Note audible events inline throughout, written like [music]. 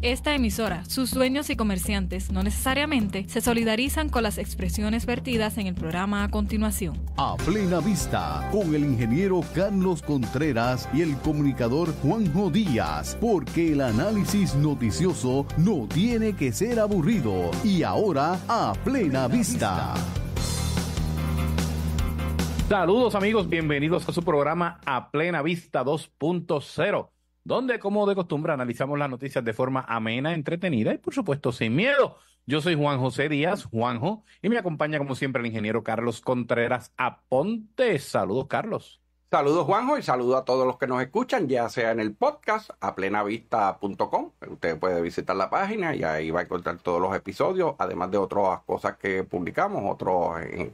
Esta emisora, sus dueños y comerciantes no necesariamente se solidarizan con las expresiones vertidas en el programa a continuación. A plena vista, con el ingeniero Carlos Contreras y el comunicador Juanjo Díaz, porque el análisis noticioso no tiene que ser aburrido. Y ahora, a plena, vista. Saludos amigos, bienvenidos a su programa A Plena Vista 2.0 donde, como de costumbre, analizamos las noticias de forma amena, entretenida y, por supuesto, sin miedo. Yo soy Juan José Díaz, Juanjo, y me acompaña, como siempre, el ingeniero Carlos Contreras Aponte. Saludos, Carlos. Saludos, Juanjo, y saludo a todos los que nos escuchan, ya sea en el podcast, a plenavista.com. Usted puede visitar la página y ahí va a encontrar todos los episodios, además de otras cosas que publicamos, otros, en,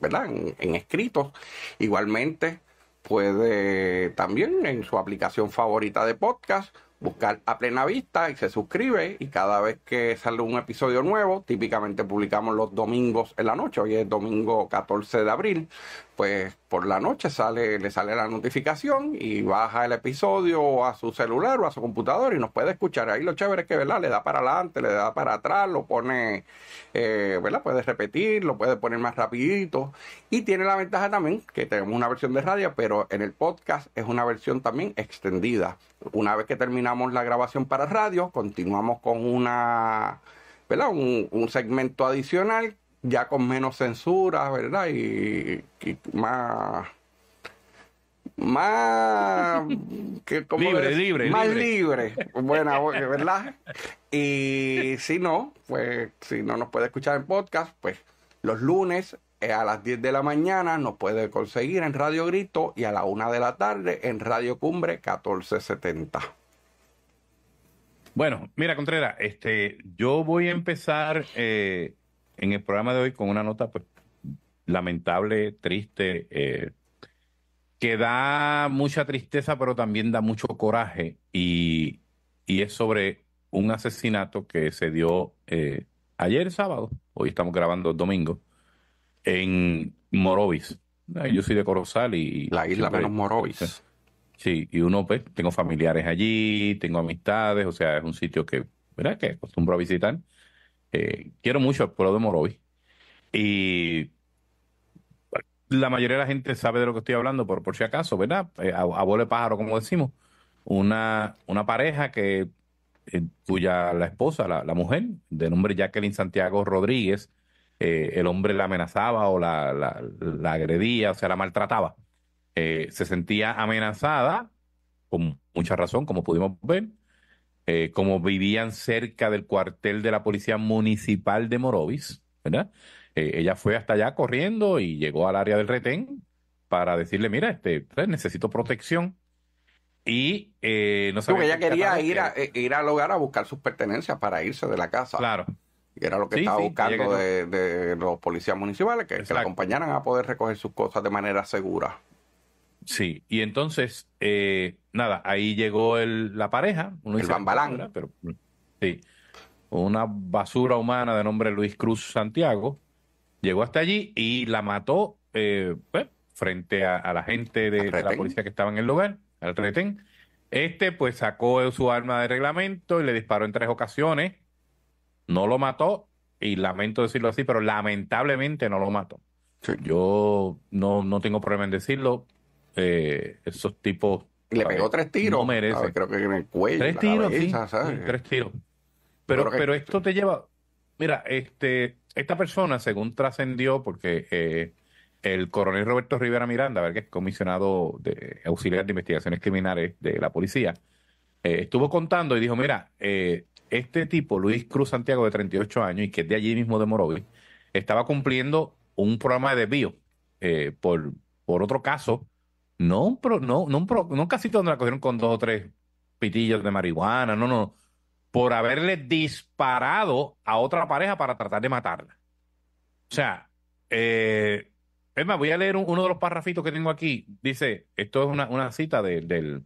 ¿verdad?, en escritos. Igualmente puede también en su aplicación favorita de podcast buscar a plena vista y se suscribe y cada vez que sale un episodio nuevo, típicamente publicamos los domingos en la noche, hoy es domingo 14 de abril, pues por la noche sale, le sale la notificación y baja el episodio a su celular o a su computador y nos puede escuchar. Ahí lo chévere es que, ¿verdad? Le da para adelante, le da para atrás, lo pone, eh, ¿verdad? Puede repetir, lo puede poner más rapidito. Y tiene la ventaja también que tenemos una versión de radio, pero en el podcast es una versión también extendida. Una vez que terminamos la grabación para radio, continuamos con una... ¿verdad? un segmento adicional ya con menos censura, ¿verdad? Y, más. Más. Que, libre, libre. Más libre. Buena, ¿verdad? Y si no, pues si no nos puede escuchar en podcast, pues los lunes eh, a las 10 de la mañana nos puede conseguir en Radio Grito y a la 1 de la tarde en Radio Cumbre 1470. Bueno, mira, Contreras, este, yo voy a empezar. Eh, en el programa de hoy con una nota pues, lamentable, triste, eh, que da mucha tristeza, pero también da mucho coraje y, es sobre un asesinato que se dio eh, ayer sábado, hoy estamos grabando domingo, en Morovis. Eh, yo soy de Corozal y... La isla de menos Morovis. Sí, y uno, pues, tengo familiares allí, tengo amistades, o sea, es un sitio que, ¿verdad? Que acostumbro a visitar. Eh, quiero mucho al pueblo de Morovi. Y la mayoría de la gente sabe de lo que estoy hablando, por, por si acaso, ¿verdad? Eh, a abuelo pájaro, como decimos. Una, una pareja que eh, cuya la esposa, la, mujer, de nombre Jacqueline Santiago Rodríguez, el hombre la amenazaba o la, la agredía, o sea, la maltrataba. se sentía amenazada, con mucha razón, como pudimos ver, eh, como vivían cerca del cuartel de la Policía Municipal de Morovis, ¿verdad? Eh, ella fue hasta allá corriendo y llegó al área del retén para decirle, mira, este, necesito protección. Y eh, no sabía... Porque ella quería ir, ir al hogar a buscar sus pertenencias para irse de la casa. Claro. Y era lo que estaba buscando de, los policías municipales, que, que la acompañaran a poder recoger sus cosas de manera segura. Sí, y entonces, eh, nada, ahí llegó el, la pareja. Uno el bambalán. Pero, sí, una basura humana de nombre Luis Cruz Santiago. Llegó hasta allí y la mató eh, pues, frente a, la gente de, la policía que estaba en el lugar, al retén. Este pues sacó su arma de reglamento y le disparó en tres ocasiones. No lo mató y lamento decirlo así, pero lamentablemente no lo mató. Yo no, no tengo problema en decirlo eh, esos tipos. Le pegó tres tiros. Tres tiros, Tres tiros. Pero, pero, esto te lleva. Mira, este, esta persona, según trascendió, porque eh, el coronel Roberto Rivera Miranda, ver que es comisionado de auxiliar de investigaciones criminales de la policía, eh, estuvo contando y dijo: Mira, eh, este tipo, Luis Cruz Santiago, de 38 años y que es de allí mismo de Morovis, estaba cumpliendo un programa de desvío por, por otro caso no un, no, no, un casito donde la cogieron con dos o tres pitillos de marihuana, no, no. Por haberle disparado a otra pareja para tratar de matarla. O sea, eh, es más, voy a leer uno de los parrafitos que tengo aquí. Dice, esto es una, cita del,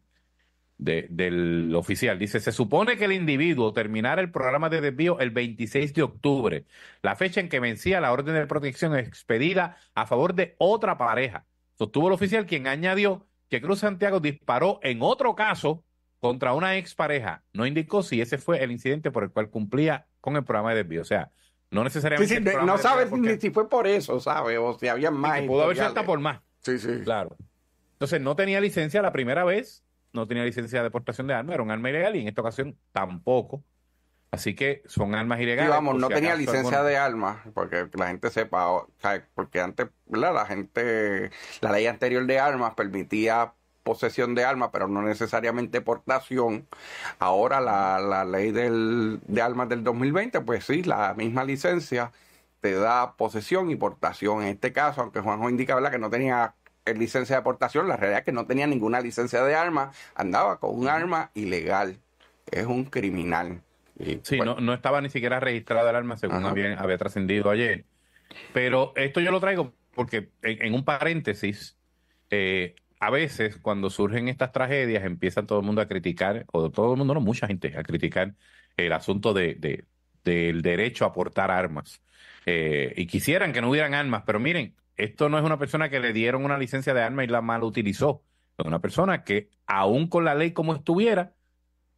del oficial. Dice, se supone que el individuo terminara el programa de desvío el 26 de octubre, la fecha en que vencía la orden de protección expedida a favor de otra pareja. Sostuvo el oficial quien añadió que Cruz Santiago disparó en otro caso contra una expareja. No indicó si ese fue el incidente por el cual cumplía con el programa de desvío. O sea, no necesariamente. no sabes si fue por eso, ¿sabes? O si había más. pudo haber hasta por más. Sí, sí. Claro. Entonces, no tenía licencia la primera vez, no tenía licencia de deportación de armas, era un arma ilegal y en esta ocasión tampoco. Así que son armas ilegales. vamos, no tenía licencia de armas, porque la gente sepa, porque antes, La gente, la ley anterior de armas permitía posesión de armas, pero no necesariamente portación. Ahora la, la ley del, de armas del 2020, pues sí, la misma licencia te da posesión y portación. En este caso, aunque Juanjo indica ¿verdad? que no tenía licencia de portación, la realidad es que no tenía ninguna licencia de armas, andaba con un arma ilegal. Es un criminal sí, no, no, estaba ni siquiera registrada el arma, según había, trascendido ayer. Pero esto yo lo traigo porque, en, un paréntesis, eh, a veces cuando surgen estas tragedias empieza todo el mundo a criticar, o todo el mundo, no, mucha gente, a criticar el asunto de, del derecho a portar armas. Eh, y quisieran que no hubieran armas, pero miren, esto no es una persona que le dieron una licencia de arma y la mal utilizó. Es una persona que, aún con la ley como estuviera,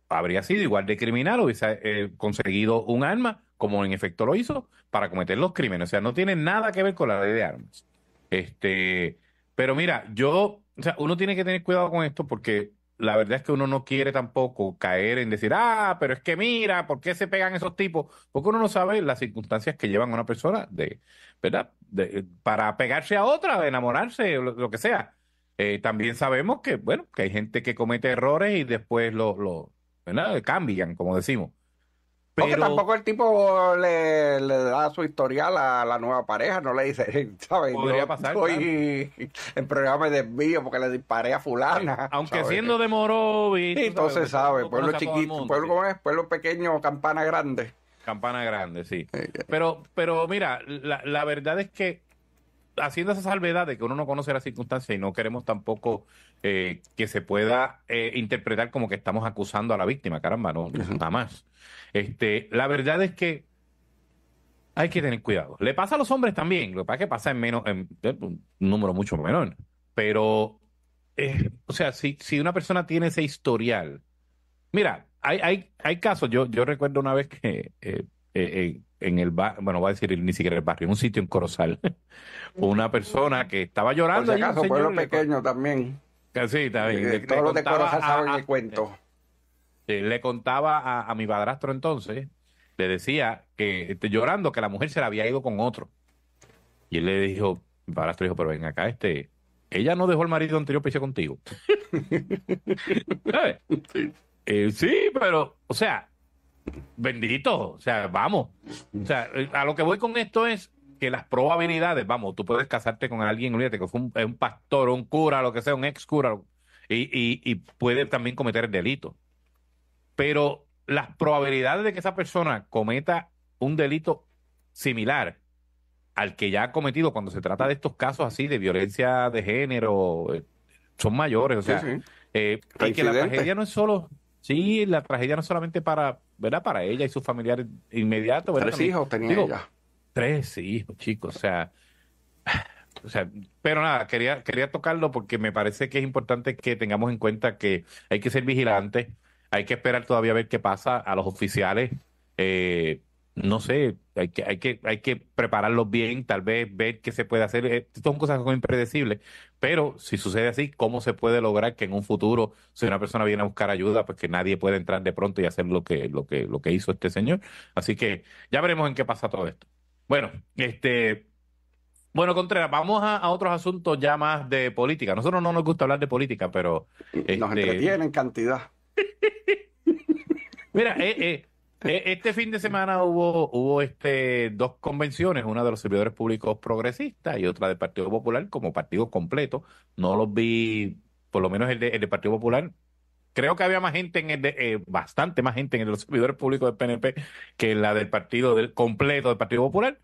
habría sido igual de criminal, hubiese eh, conseguido un arma, como en efecto lo hizo, para cometer los crímenes. O sea, no tiene nada que ver con la ley de armas. Este, pero mira, yo, o sea, uno tiene que tener cuidado con esto porque la verdad es que uno no quiere tampoco caer en decir, ah, pero es que mira, ¿por qué se pegan esos tipos? Porque uno no sabe las circunstancias que llevan a una persona de, ¿verdad? Eh, para pegarse a otra, de enamorarse, lo, que sea. Eh, también sabemos que, bueno, que hay gente que comete errores y después lo, lo, Cambian, como decimos. Pero... Porque tampoco el tipo le, da su historial a la nueva pareja, no le dice, [laughs] ¿sabes? Podría en programa de desvío porque le disparé a fulana. [laughs] Aunque siendo de Morovis. entonces, ¿sabes? Sabe, pueblo chiquito, pueblo, Pueblo pequeño, campana grande. Campana grande, sí. Eh, eh. Pero, pero mira, la, la verdad es que haciendo esa salvedad de que uno no conoce la circunstancia y no queremos tampoco eh, que se pueda eh, interpretar como que estamos acusando a la víctima, caramba, no, nada más. Este, la verdad es que hay que tener cuidado. Le pasa a los hombres también, lo que pasa es que pasa en menos, en, un número mucho menor. Pero, eh, o sea, si, si una persona tiene ese historial, mira, hay, hay, casos, yo, yo recuerdo una vez que en el barrio, bueno, voy a decir ni siquiera el barrio, en un sitio en Corozal, [laughs] una persona que estaba llorando. Por si pueblo pequeño también. Sí, también. todos los de Corozal saben el cuento. le contaba a, mi padrastro entonces, le decía que este, llorando que la mujer se la había ido con otro. Y él le dijo, mi padrastro dijo, pero ven acá, este, ella no dejó el marido anterior para contigo. [laughs] [laughs] ¿Sabes? Eh, sí, pero, o sea, bendito, o sea, vamos. O sea, a lo que voy con esto es que las probabilidades, vamos, tú puedes casarte con alguien, olvídate que es un, pastor, un cura, lo que sea, un ex cura, y, puede también cometer el delito. Pero las probabilidades de que esa persona cometa un delito similar al que ya ha cometido cuando se trata de estos casos así de violencia de género eh, son mayores. O sea, eh, que la tragedia no es solo, sí, la tragedia no es solamente para ¿verdad? Para ella y sus familiares inmediatos. Tres hijos tenía ella. Tres hijos, chicos. O sea, [sighs] o sea, pero nada, quería, quería tocarlo porque me parece que es importante que tengamos en cuenta que hay que ser vigilantes, hay que esperar todavía a ver qué pasa a los oficiales. Eh, no sé, hay que, hay que, hay que prepararlos bien, tal vez ver qué se puede hacer. Eh, son cosas impredecibles, pero si sucede así, ¿cómo se puede lograr que en un futuro, si una persona viene a buscar ayuda, pues que nadie pueda entrar de pronto y hacer lo que, lo que, lo que hizo este señor? Así que ya veremos en qué pasa todo esto. Bueno, este, bueno, Contreras, vamos a, otros asuntos ya más de política. Nosotros no nos gusta hablar de política, pero. Nos este entretienen en cantidad. [laughs] Mira, eh, eh, eh, este fin de semana hubo, hubo este, dos convenciones, una de los servidores públicos progresistas y otra del Partido Popular como partido completo. No los vi, por lo menos el de, Partido Popular. Creo que había más gente en el de, eh, bastante más gente en el de los servidores públicos del PNP que en la del partido del completo del Partido Popular.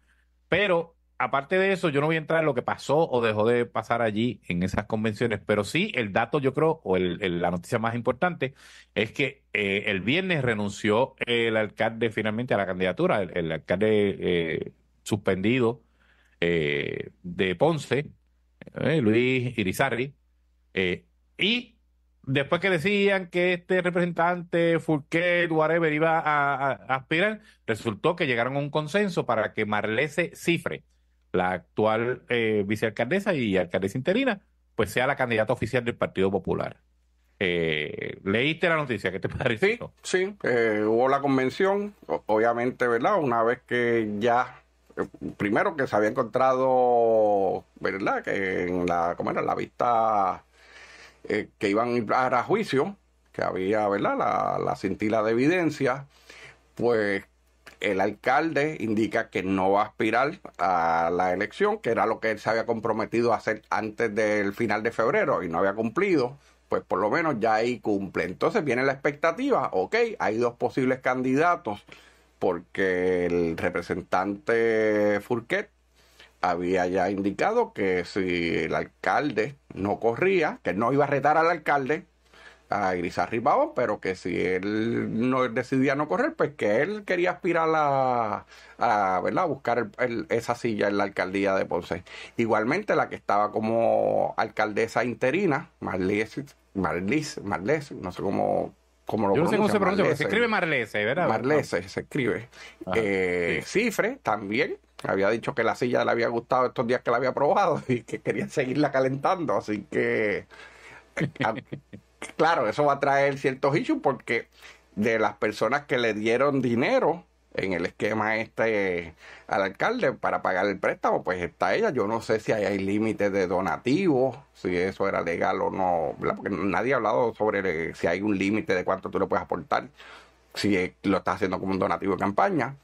Pero aparte de eso, yo no voy a entrar en lo que pasó o dejó de pasar allí en esas convenciones, pero sí el dato, yo creo, o la noticia más importante es que eh, el viernes renunció el alcalde finalmente a la candidatura, el, alcalde eh, suspendido eh, de Ponce, Luis Irizarri, y después que decían que este representante, Fulquet, whatever, iba a, aspirar, resultó que llegaron a un consenso para que Marlese cifre la actual eh, vicealcaldesa y alcaldesa interina, pues sea la candidata oficial del Partido Popular. Eh, ¿Leíste la noticia? ¿Qué te [laughs] pareció? Sí, sí eh, hubo la convención, obviamente, ¿verdad? Una vez que ya, eh, primero que se había encontrado, ¿verdad? Que en la, ¿cómo era? La vista que iban a ir a juicio, que había, ¿verdad? La, la cintila de evidencia, pues el alcalde indica que no va a aspirar a la elección, que era lo que él se había comprometido a hacer antes del final de febrero y no había cumplido, pues por lo menos ya ahí cumple. Entonces viene la expectativa, ok, hay dos posibles candidatos, porque el representante Furquet había ya indicado que si el alcalde no corría, que no iba a retar al alcalde, a Irizarry Pavón, pero que si él no decidía no correr, pues que él quería aspirar a, a buscar el, esa silla en la alcaldía de Ponce. Igualmente la que estaba como alcaldesa interina, Marlis, Marlis, Marlis no sé cómo cómo lo Yo no sé cómo se pronuncia, pero se escribe Marlese, ¿verdad? Marlese, se escribe. Ah, eh, Cifre también había dicho que la silla le había gustado estos días que la había probado [laughs] y que quería seguirla calentando, así que eh, claro, eso va a traer ciertos issues porque de las personas que le dieron dinero en el esquema este al alcalde para pagar el préstamo, pues está ella. Yo no sé si hay, límites de donativos, si eso era legal o no, porque nadie ha hablado sobre si hay un límite de cuánto tú le puedes aportar, si lo estás haciendo como un donativo de campaña,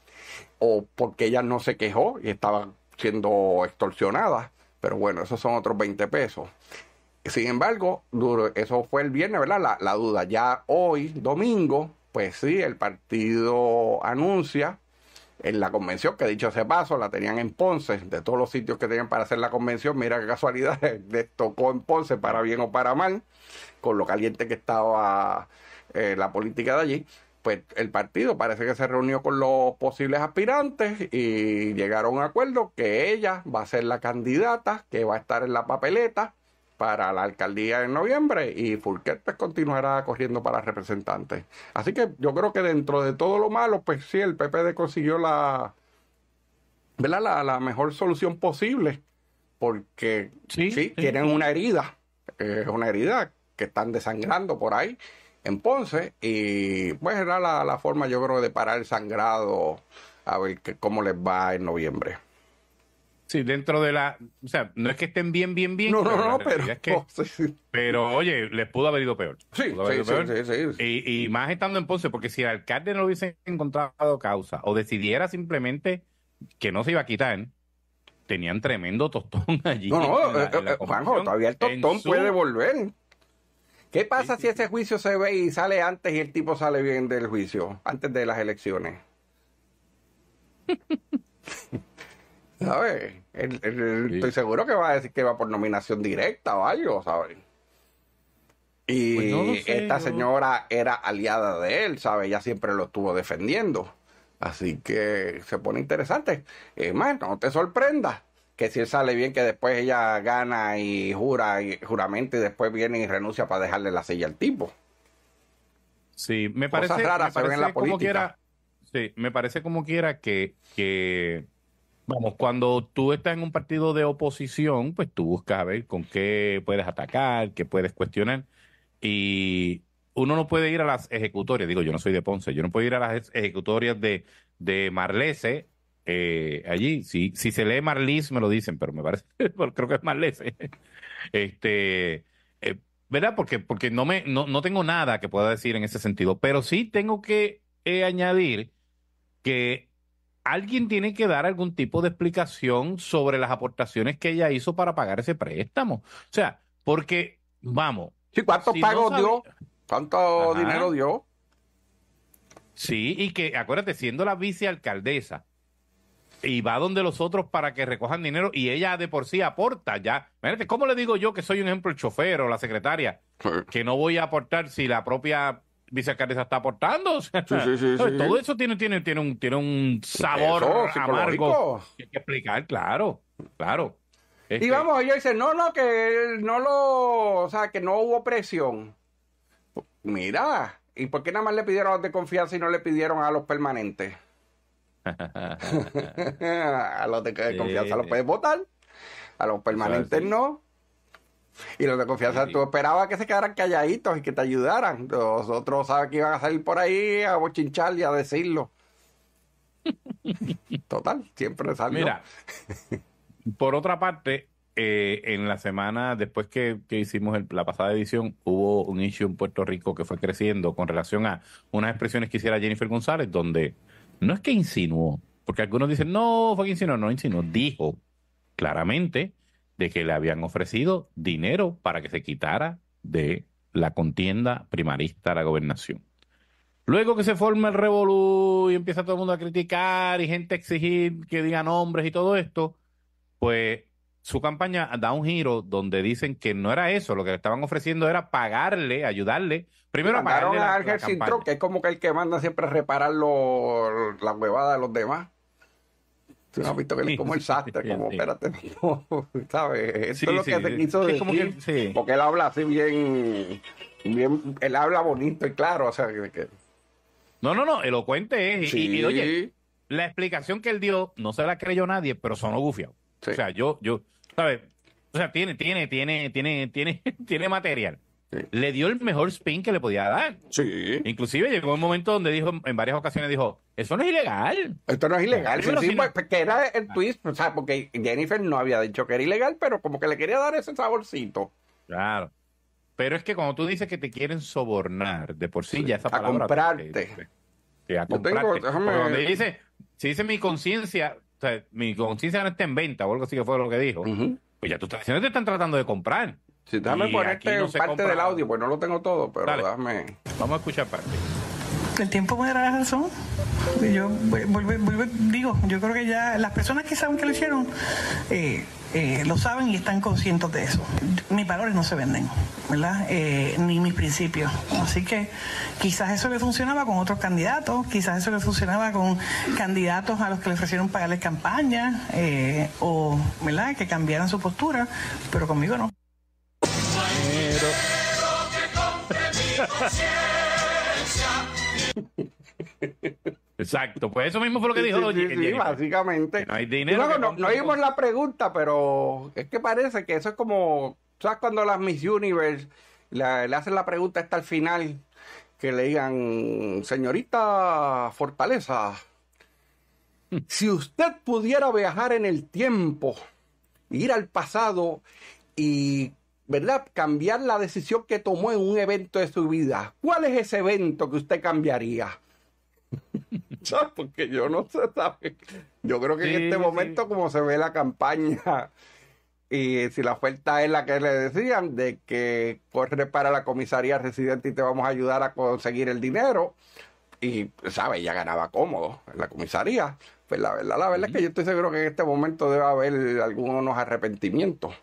o porque ella no se quejó y estaba siendo extorsionada. Pero bueno, esos son otros 20 pesos. Sin embargo, duro, eso fue el viernes, ¿verdad? La, duda. Ya hoy, domingo, pues sí, el partido anuncia en la convención, que dicho ese paso, la tenían en Ponce, de todos los sitios que tenían para hacer la convención, mira qué casualidad, [laughs] les tocó en Ponce, para bien o para mal, con lo caliente que estaba eh, la política de allí pues el partido parece que se reunió con los posibles aspirantes y llegaron a un acuerdo que ella va a ser la candidata que va a estar en la papeleta para la alcaldía en noviembre y Fulquet pues, continuará corriendo para representantes. Así que yo creo que dentro de todo lo malo, pues sí, el PPD consiguió la, ¿verdad? la, mejor solución posible porque sí, tienen una herida, eh, es una herida que están desangrando por ahí en Ponce y pues era la, la forma yo creo de parar el sangrado a ver que, cómo les va en noviembre. Sí, dentro de la. O sea, no es que estén bien, bien, bien. No, no, no, pero. pero oye, les pudo haber ido peor. Sí, sí, sí, sí, Y, más estando en Ponce, porque si el alcalde no hubiese encontrado causa o decidiera simplemente que no se iba a quitar, tenían tremendo tostón [laughs] allí. No, no, eh, eh, eh, Juanjo, todavía el tostón puede volver. ¿Qué pasa si ese juicio se ve y sale antes y el tipo sale bien del juicio, antes de las elecciones? [laughs] ¿Sabes? Estoy seguro que va a decir que va por nominación directa o algo, ¿sabes? Y pues esta señora era aliada de él, ¿sabes? Ella siempre lo estuvo defendiendo. Así que se pone interesante. Es más, no te sorprenda que si él sale bien, que después ella gana y jura y y después viene y renuncia para dejarle la silla al tipo. Sí, me parece, Cosas raras en la política. sí, me parece como quiera que, que Vamos, cuando tú estás en un partido de oposición, pues tú buscas a ver con qué puedes atacar, qué puedes cuestionar. Y uno no puede ir a las ejecutorias, digo, yo no soy de Ponce, yo no puedo ir a las ejecutorias de, de Marlese. Eh, allí, si, si se lee Marlis, me lo dicen, pero me parece, [laughs] creo que es Marlese. [laughs] Este, eh, ¿verdad? Porque, porque no, me, no, no, tengo nada que pueda decir en ese sentido, pero sí tengo que eh, añadir que alguien tiene que dar algún tipo de explicación sobre las aportaciones que ella hizo para pagar ese préstamo. O sea, porque, vamos. Sí, ¿cuántos dio? ¿Cuánto dinero dio? Sí, y que, acuérdate, siendo la vicealcaldesa, y va donde los otros para que recojan dinero y ella de por sí aporta ya. Mírate, ¿cómo le digo yo que soy un ejemplo el chofer o la secretaria? Que no voy a aportar si la propia vicealcaldesa está aportando. todo eso tiene, tiene, tiene, un, tiene un sabor amargo que hay que explicar, claro, claro. Y este vamos, ellos dicen, no, no, que no lo, o sea, que no hubo presión. Mira, ¿y por qué nada más le pidieron a los de confianza y no le pidieron a los permanentes? [laughs] [laughs] a los de confianza los puedes votar, a los permanentes no. Y los de confianza, tú esperabas que se quedaran calladitos y que te ayudaran. Los otros sabes que iban a salir por ahí a bochinchar y a decirlo. [laughs] Total, siempre salió. Mira, por otra parte, eh, en la semana después que, que hicimos la pasada edición, hubo un issue en Puerto Rico que fue creciendo con relación a unas expresiones que hiciera Jennifer González, donde no es que insinuó, porque algunos dicen, no, fue que insinuó, no insinuó, dijo claramente de que le habían ofrecido dinero para que se quitara de la contienda primarista a la gobernación. Luego que se forma el revolú y empieza todo el mundo a criticar y gente a exigir que digan nombres y todo esto, pues su campaña da un giro donde dicen que no era eso, lo que le estaban ofreciendo era pagarle, ayudarle. Primero a pagarle a Ángel que es como que el que manda siempre a reparar la huevada de los demás. Tú no has visto que es como el sastre, como, espérate, [laughs] no, ¿sabes? Esto es lo que te quiso porque él habla así bien, bien, él habla bonito y claro, o sea, que... No, no, no, elocuente es, y, oye, la explicación que él dio, no se la creyó nadie, pero sonó gufiado. O sea, yo, yo, ¿sabes? O sea, tiene, tiene, tiene, tiene, tiene, [laughs] tiene material. Le dio el mejor spin que le podía dar. Sí. Inclusive llegó un momento donde dijo, en varias ocasiones dijo, eso no es ilegal. Esto no es ilegal. Sí, pues, que era el twist, o sea, porque Jennifer no había dicho que era ilegal, pero como que le quería dar ese saborcito. Claro. Pero es que cuando tú dices que te quieren sobornar, de por sí ya esa palabra... A comprarte. a comprarte. dice, si dice mi conciencia, o sea, mi conciencia no está en venta o algo así que fue lo que dijo, pues ya tú tradiciones te están tratando de comprar. Si déjame ponerte parte del audio, pues no lo tengo todo, pero dame... Vamos a escuchar parte. El tiempo me dará la razón. Yo vuelvo, digo, yo creo que ya las personas que saben que lo hicieron eh, eh, lo saben y están conscientes de eso. Mis valores no se venden, ¿verdad? Eh, ni mis principios. Así que quizás eso le funcionaba con otros candidatos, quizás eso le funcionaba con candidatos a los que le ofrecieron pagarles campaña o, ¿verdad? Que cambiaran su postura, pero conmigo no. Exacto, pues eso mismo fue lo que dijo. Sí, básicamente. No hay no, oímos la pregunta, pero es que parece que eso es como, ¿sabes cuando las Miss Universe le hacen la pregunta hasta el final? Que le digan, señorita Fortaleza, [laughs] si usted pudiera viajar en el tiempo, ir al pasado y ¿verdad? Cambiar la decisión que tomó en un evento de su vida. ¿Cuál es ese evento que usted cambiaría? [laughs] Porque yo no sé, ¿sabe? Yo creo que en este momento, como se ve la campaña, [laughs] y si la oferta es la que le decían, de que corre para la comisaría residente y te vamos a ayudar a conseguir el dinero, y, ¿sabe? Ya ganaba cómodo en la comisaría. Pues la verdad, la verdad es que yo estoy seguro que en este momento debe haber algunos arrepentimientos.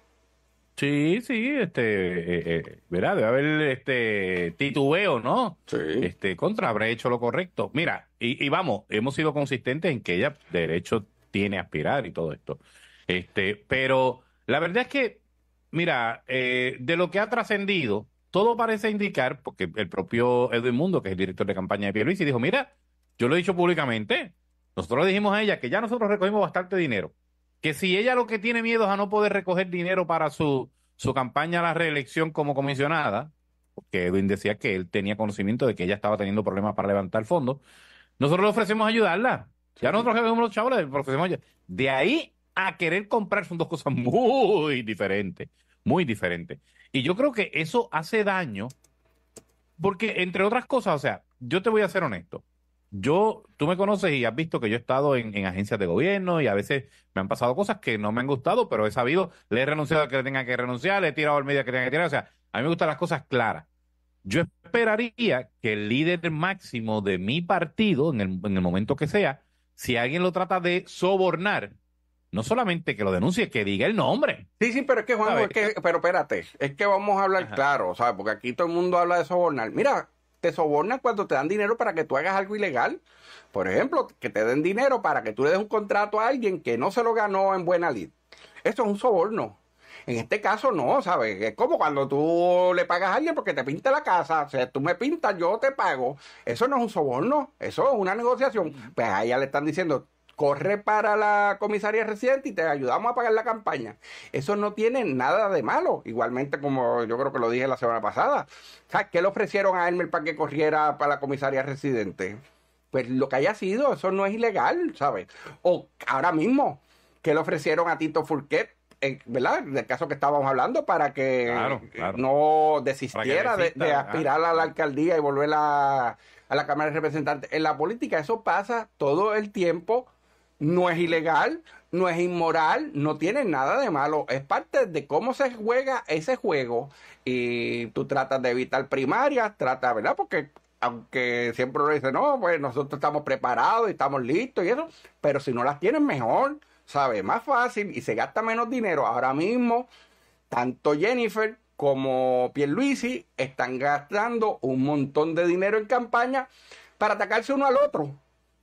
Sí, sí, este, eh, eh, ¿verdad? debe haber este titubeo, ¿no? Sí. Este, contra, habrá hecho lo correcto. Mira, y, vamos, hemos sido consistentes en que ella derecho tiene a aspirar y todo esto. Este, pero la verdad es que, mira, eh, de lo que ha trascendido, todo parece indicar, porque el propio Edwin Mundo, que es el director de campaña de Pierluisi, dijo, mira, yo lo he dicho públicamente, nosotros le dijimos a ella que ya nosotros recogimos bastante dinero que si ella lo que tiene miedo es a no poder recoger dinero para su, su campaña a la reelección como comisionada, porque Edwin decía que él tenía conocimiento de que ella estaba teniendo problemas para levantar fondos, nosotros le ofrecemos ayudarla. Ya nosotros que vemos los chavos le ofrecemos De ahí a querer comprar son dos cosas [laughs] muy diferentes, muy diferentes. Y yo creo que eso hace daño, porque entre otras cosas, o sea, yo te voy a ser honesto, yo, tú me conoces y has visto que yo he estado en, agencias de gobierno y a veces me han pasado cosas que no me han gustado, pero he sabido, le he renunciado a que le tenga que renunciar, le he tirado al medio que tenga que tirar. O sea, a mí me gustan las cosas claras. Yo esperaría que el líder máximo de mi partido, en el, momento que sea, si alguien lo trata de sobornar, no solamente que lo denuncie, que diga el nombre. Sí, sí, pero es que, Juan, es que, pero espérate, es que vamos a hablar claro, ¿sabes? Porque aquí todo el mundo habla de sobornar. Mira, te sobornan cuando te dan dinero para que tú hagas algo ilegal. Por ejemplo, que te den dinero para que tú le des un contrato a alguien que no se lo ganó en buena lid. Eso es un soborno. En este caso no, ¿sabes? Es como cuando tú le pagas a alguien porque te pinta la casa, o sea, tú me pintas, yo te pago. Eso no es un soborno, eso es una negociación. Pues ahí ella le están diciendo, corre para la comisaría residente... y te ayudamos a pagar la campaña. Eso no tiene nada de malo. Igualmente, como yo creo que lo dije la semana pasada, ¿sabes qué le ofrecieron a Elmer para que corriera para la comisaría residente? Pues lo que haya sido, eso no es ilegal, ¿sabes? O ahora mismo, ...¿qué le ofrecieron a Tito Furquet eh, ¿verdad? Del caso que estábamos hablando, para que no desistiera de, ah. aspirar a la alcaldía y volver a la Cámara de Representantes. En la política eso pasa todo el tiempo no es ilegal, no es inmoral, no tiene nada de malo. Es parte de cómo se juega ese juego. Y tú tratas de evitar primarias, tratas, ¿verdad? Porque aunque siempre lo dicen no, pues nosotros estamos preparados y estamos listos y eso, pero si no las tienen mejor, ¿sabes? Más fácil y se gasta menos dinero. Ahora mismo, tanto Jennifer como Pierluisi están gastando un montón de dinero en campaña para atacarse uno al otro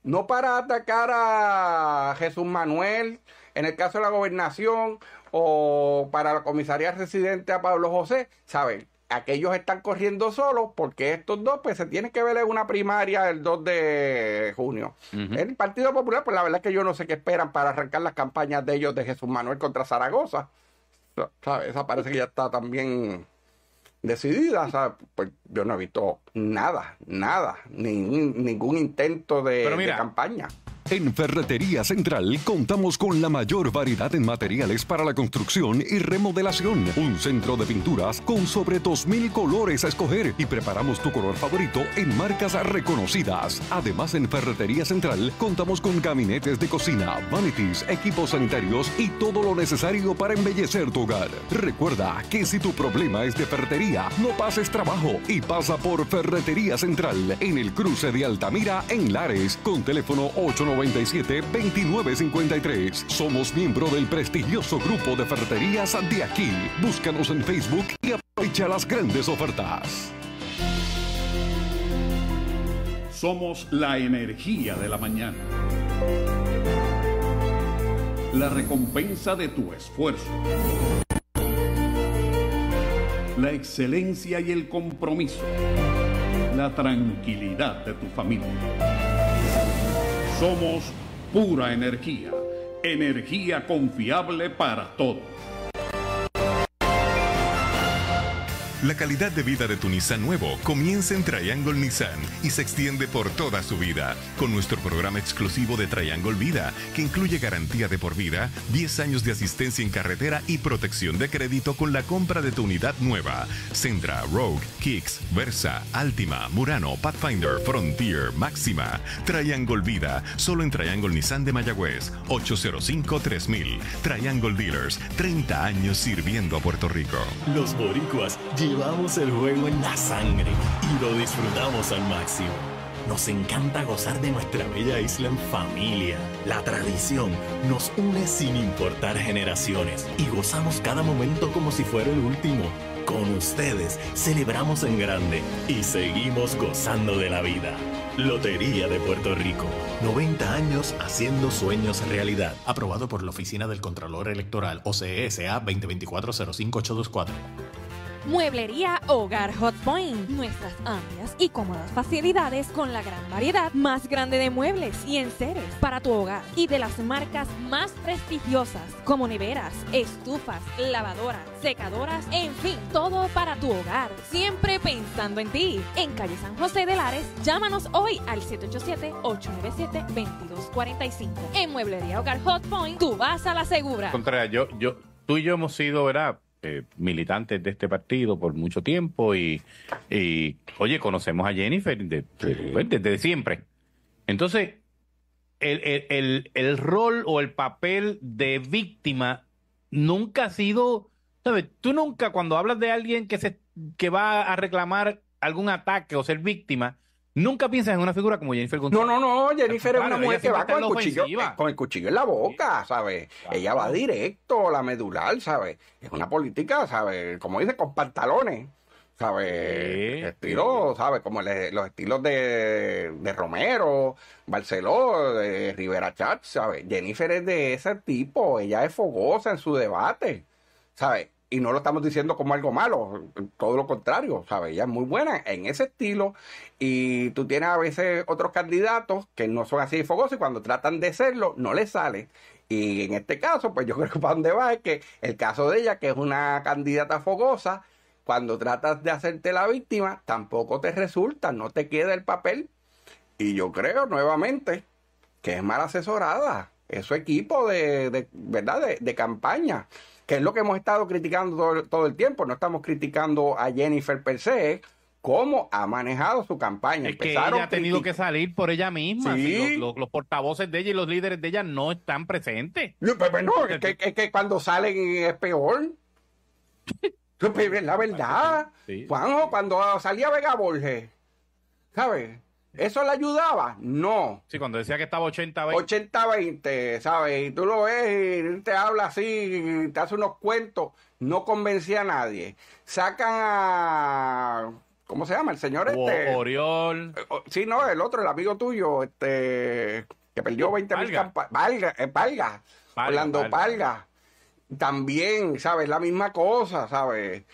no para atacar a Jesús Manuel, en el caso de la gobernación, o para la comisaría residente a Pablo José, ¿saben? Aquellos están corriendo solos porque estos dos pues se tienen que ver en una primaria el 2 de junio. El Partido Popular, pues la verdad es que yo no sé qué esperan para arrancar las campañas de ellos de Jesús Manuel contra Zaragoza. Esa parece que ya está también decidida, sea, Pues yo no he visto nada, nada, ningún intento de campaña. En Ferretería Central contamos con la mayor variedad en materiales para la construcción y remodelación. Un centro de pinturas con sobre 2.000 colores a escoger y preparamos tu color favorito en marcas reconocidas. Además, en Ferretería Central contamos con gabinetes de cocina, vanities, equipos sanitarios y todo lo necesario para embellecer tu hogar. Recuerda que si tu problema es de ferretería, no pases trabajo y pasa por Ferretería Central en el cruce de Altamira en Lares con teléfono 890. 2953 Somos miembro del prestigioso grupo de ferreterías de Búscanos en Facebook y aprovecha las grandes ofertas. Somos la energía de la mañana. La recompensa de tu esfuerzo. La excelencia y el compromiso. La tranquilidad de tu familia. Somos pura energía, energía confiable para todos. La calidad de vida de tu Nissan nuevo comienza en Triangle Nissan y se extiende por toda su vida con nuestro programa exclusivo de Triangle Vida que incluye garantía de por vida, 10 años de asistencia en carretera y protección de crédito con la compra de tu unidad nueva. Sentra, Rogue, Kicks, Versa, Altima, Murano, Pathfinder, Frontier, Máxima. Triangle Vida, solo en Triangle Nissan de Mayagüez, 805-3000. Triangle Dealers, 30 años sirviendo a Puerto Rico. Los boricuas, Jugamos el juego en la sangre y lo disfrutamos al máximo. Nos encanta gozar de nuestra bella isla en familia. La tradición nos une sin importar generaciones y gozamos cada momento como si fuera el último. Con ustedes celebramos en grande y seguimos gozando de la vida. Lotería de Puerto Rico. 90 años haciendo sueños realidad. Aprobado por la Oficina del Contralor Electoral e OCSA 2024-05824. Mueblería Hogar Hot Point. Nuestras amplias y cómodas facilidades con la gran variedad más grande de muebles y enseres para tu hogar y de las marcas más prestigiosas como neveras, estufas, lavadoras, secadoras, en fin, todo para tu hogar. Siempre pensando en ti. En calle San José de Lares, llámanos hoy al 787-897-2245. En Mueblería Hogar Hot Point, tú vas a la segura. Contra, yo, yo, tú y yo hemos sido, ¿verdad? Eh, militantes de este partido por mucho tiempo y, oye, conocemos a Jennifer de, pues, desde siempre. Entonces, el, el, el, el, rol o el papel de víctima nunca ha sido, ¿sabes? Tú nunca cuando hablas de alguien que, se, que va a reclamar algún ataque o ser víctima, Nunca piensas en una figura como Jennifer González. No, no, no. Jennifer es una mujer que va con el, cuchillo, eh, con el cuchillo en la boca, ¿sabes? Ella va directo la medular, ¿sabes? Es una política, ¿sabes? Como dice, con pantalones. ¿sabes? Estilos, estilo, ¿sabes? Como los estilos de, de Romero, Barceló, de Rivera Chat, ¿sabes? Jennifer es de ese tipo, ella es fogosa en su debate, ¿sabes? y no lo estamos diciendo como algo malo, todo lo contrario, ¿sabes? Ella es muy buena en ese estilo y tú tienes a veces otros candidatos que no son así fogosos y cuando tratan de serlo no les sale. Y en este caso, pues yo creo que para dónde va es que el caso de ella, que es una candidata fogosa, cuando tratas de hacerte la víctima, tampoco te resulta, no te queda el papel. Y yo creo nuevamente que es mal asesorada, es su equipo de, ¿verdad? de, de campaña que es lo que hemos estado criticando todo, el tiempo. No estamos criticando a Jennifer per se, cómo ha manejado su campaña. Es que ella ha tenido que salir por ella misma. Los, portavoces de ella y los líderes de ella no están presentes. No, pero, pues, pues, es, que, cuando salen es peor. [laughs] la verdad. cuando salía Vega Borges, ¿sabes? ¿Eso le ayudaba? No. Sí, cuando decía que estaba 80-20. 80-20, ¿sabes? Y tú lo ves y te habla así, te hace unos cuentos. No convencía a nadie. Sacan a. ¿Cómo se llama? El señor este. Oriol. Sí, no, el otro, el amigo tuyo, este. Que perdió 20 mil campañas. Eh, Valga, Valga. Orlando También, ¿sabes? La misma cosa, ¿sabes?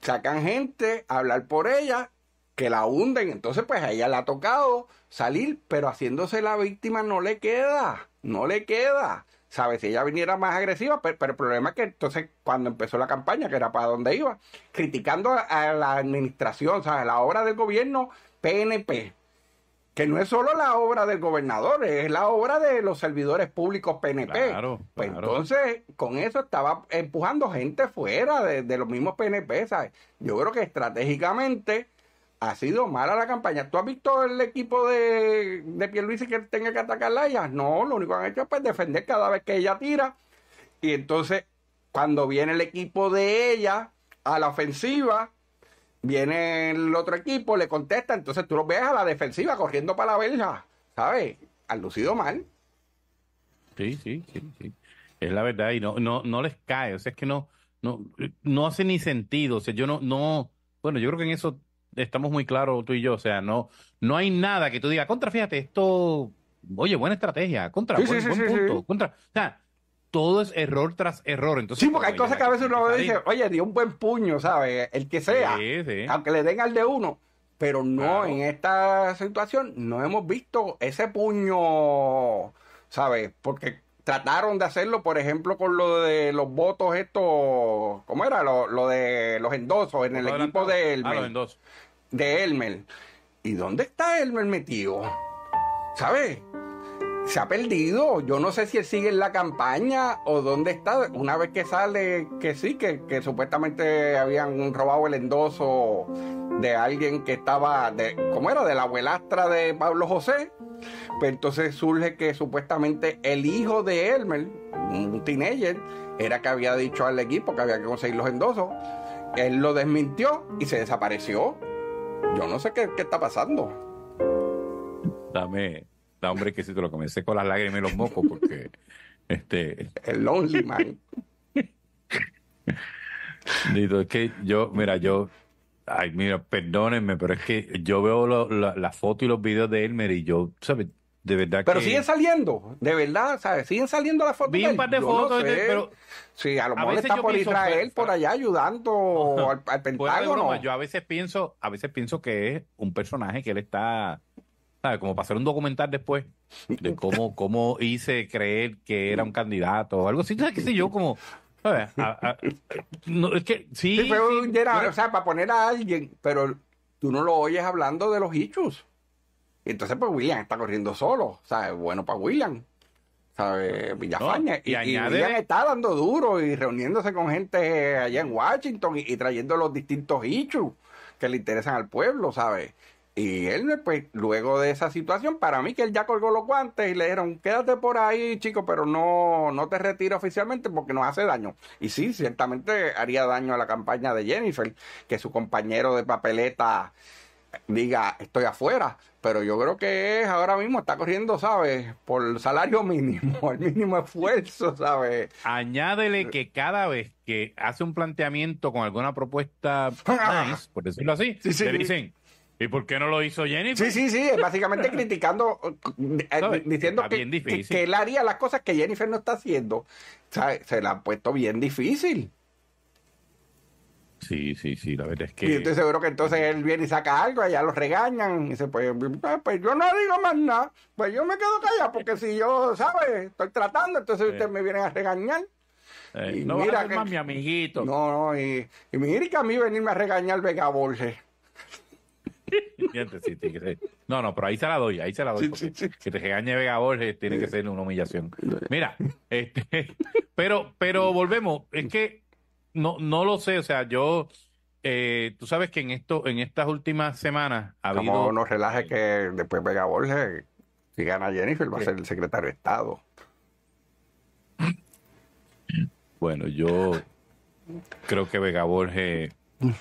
Sacan gente a hablar por ella que la hunden. Entonces, pues a ella le ha tocado salir, pero haciéndose la víctima no le queda, no le queda. ¿Sabes? Si ella viniera más agresiva, pero, el problema es que entonces cuando empezó la campaña, que era para donde iba, criticando a, la administración, ¿sabes? La obra del gobierno PNP, que no es solo la obra del gobernador, es la obra de los servidores públicos PNP. pues Entonces, con eso estaba empujando gente fuera de, de, los mismos PNP, ¿sabes? Yo creo que estratégicamente ha sido mala la campaña. ¿Tú has visto el equipo de, de y que tenga que atacarla? a ella? No, lo único que han hecho es pues, defender cada vez que ella tira. Y entonces, cuando viene el equipo de ella a la ofensiva, viene el otro equipo, le contesta, entonces tú lo ves a la defensiva corriendo para la verja, ¿sabes? Han lucido mal. Sí, sí, sí, sí. Es la verdad, y no, no, no les cae, o sea, es que no, no, no hace ni sentido, o sea, yo no, no, bueno, yo creo que en eso estamos muy claros tú y yo, o sea, no, no hay nada que tú digas, contra, fíjate, esto, oye, buena estrategia, contra, buen, punto, contra, o sea, todo es error tras error. Entonces, sí, porque hay cosas que a veces uno dice, oye, dio un buen puño, ¿sabes? El que sea, aunque le den al de uno, pero no, en esta situación no hemos visto ese puño, ¿sabes? Porque trataron de hacerlo, por ejemplo, con lo de los votos estos, ¿cómo era? Lo, lo de los endosos en el equipo del... Ah, los endosos de Elmer. ¿Y dónde está Elmer metido? ¿Sabes? Se ha perdido. Yo no sé si él sigue en la campaña o dónde está. Una vez que sale que sí, que, supuestamente habían robado el endoso de alguien que estaba, de, ¿cómo era? De la abuelastra de Pablo José. Pero pues entonces surge que supuestamente el hijo de Elmer, un teenager, era que había dicho al equipo que había que conseguir los endosos. Él lo desmintió y se desapareció yo no sé qué, qué está pasando. Dame, da hombre que si te lo comencé con las lágrimas y los mocos, porque este. El lonely man. Dito, es que yo, mira, yo, ay, mira, perdónenme, pero es que yo veo la, la, foto y los videos de Elmer y yo, ¿sabes? pero siguen saliendo, de verdad, ¿sabes? Siguen saliendo las fotos. Vi de fotos, no sé. pero. Sí, a lo mejor está por pues, Israel, por allá, ayudando [laughs] al, Pentágono. yo a veces pienso, a veces pienso que es un personaje que él está. ¿Sabes? Como para hacer un documental después de [laughs] cómo, cómo hice creer que era un candidato o algo así, ¿sabes? ¿Qué sé yo? Como. no, es que sí. O sea, para poner a alguien, pero tú no lo oyes hablando de los hechos y entonces, pues William está corriendo solo, ¿sabes? Bueno para William, ¿sabes? Villafaña. y, William está dando duro y reuniéndose con gente allá en Washington y, trayendo los distintos issues que le interesan al pueblo, ¿sabes? Y él, pues, luego de esa situación, para mí que él ya colgó los guantes y le dijeron, quédate por ahí, chico, pero no, no te retiro oficialmente porque nos hace daño. Y sí, ciertamente haría daño a la campaña de Jennifer, que su compañero de papeleta diga estoy afuera, pero yo creo que es ahora mismo está corriendo, ¿sabes? Por el salario mínimo, [laughs] el mínimo esfuerzo, ¿sabes? Añádele que cada vez que hace un planteamiento con alguna propuesta por decirlo así, te dicen ¿Y por qué no lo hizo Jennifer? Sí, sí, sí, básicamente [laughs] criticando, eh, diciendo que, él haría las cosas que Jennifer no está haciendo. Se la ha puesto bien difícil. Sí, sí, sí, la verdad es que. Y estoy seguro que entonces él viene y saca algo, allá lo regañan. Y dice, pues, pues, pues, yo no digo más nada, pues yo me quedo callado, porque si yo, ¿sabes? Estoy tratando, entonces ustedes eh. me vienen a regañar. Eh, no mira a que, más mi amiguito. No, no, y, y mi que a mí venirme a regañar Vega Borges. [laughs] no, no, pero ahí se la doy, ahí se la doy. que te regañe Vega Borges tiene que ser una humillación. Mira, este, [laughs] pero, pero volvemos, es que no, no lo sé, o sea, yo, eh, tú sabes que en esto, en estas últimas semanas ha habido. Como no relaje que después Vega Borges, si gana Jennifer, va a ser el secretario de Estado. Bueno, yo creo que Vega Borges.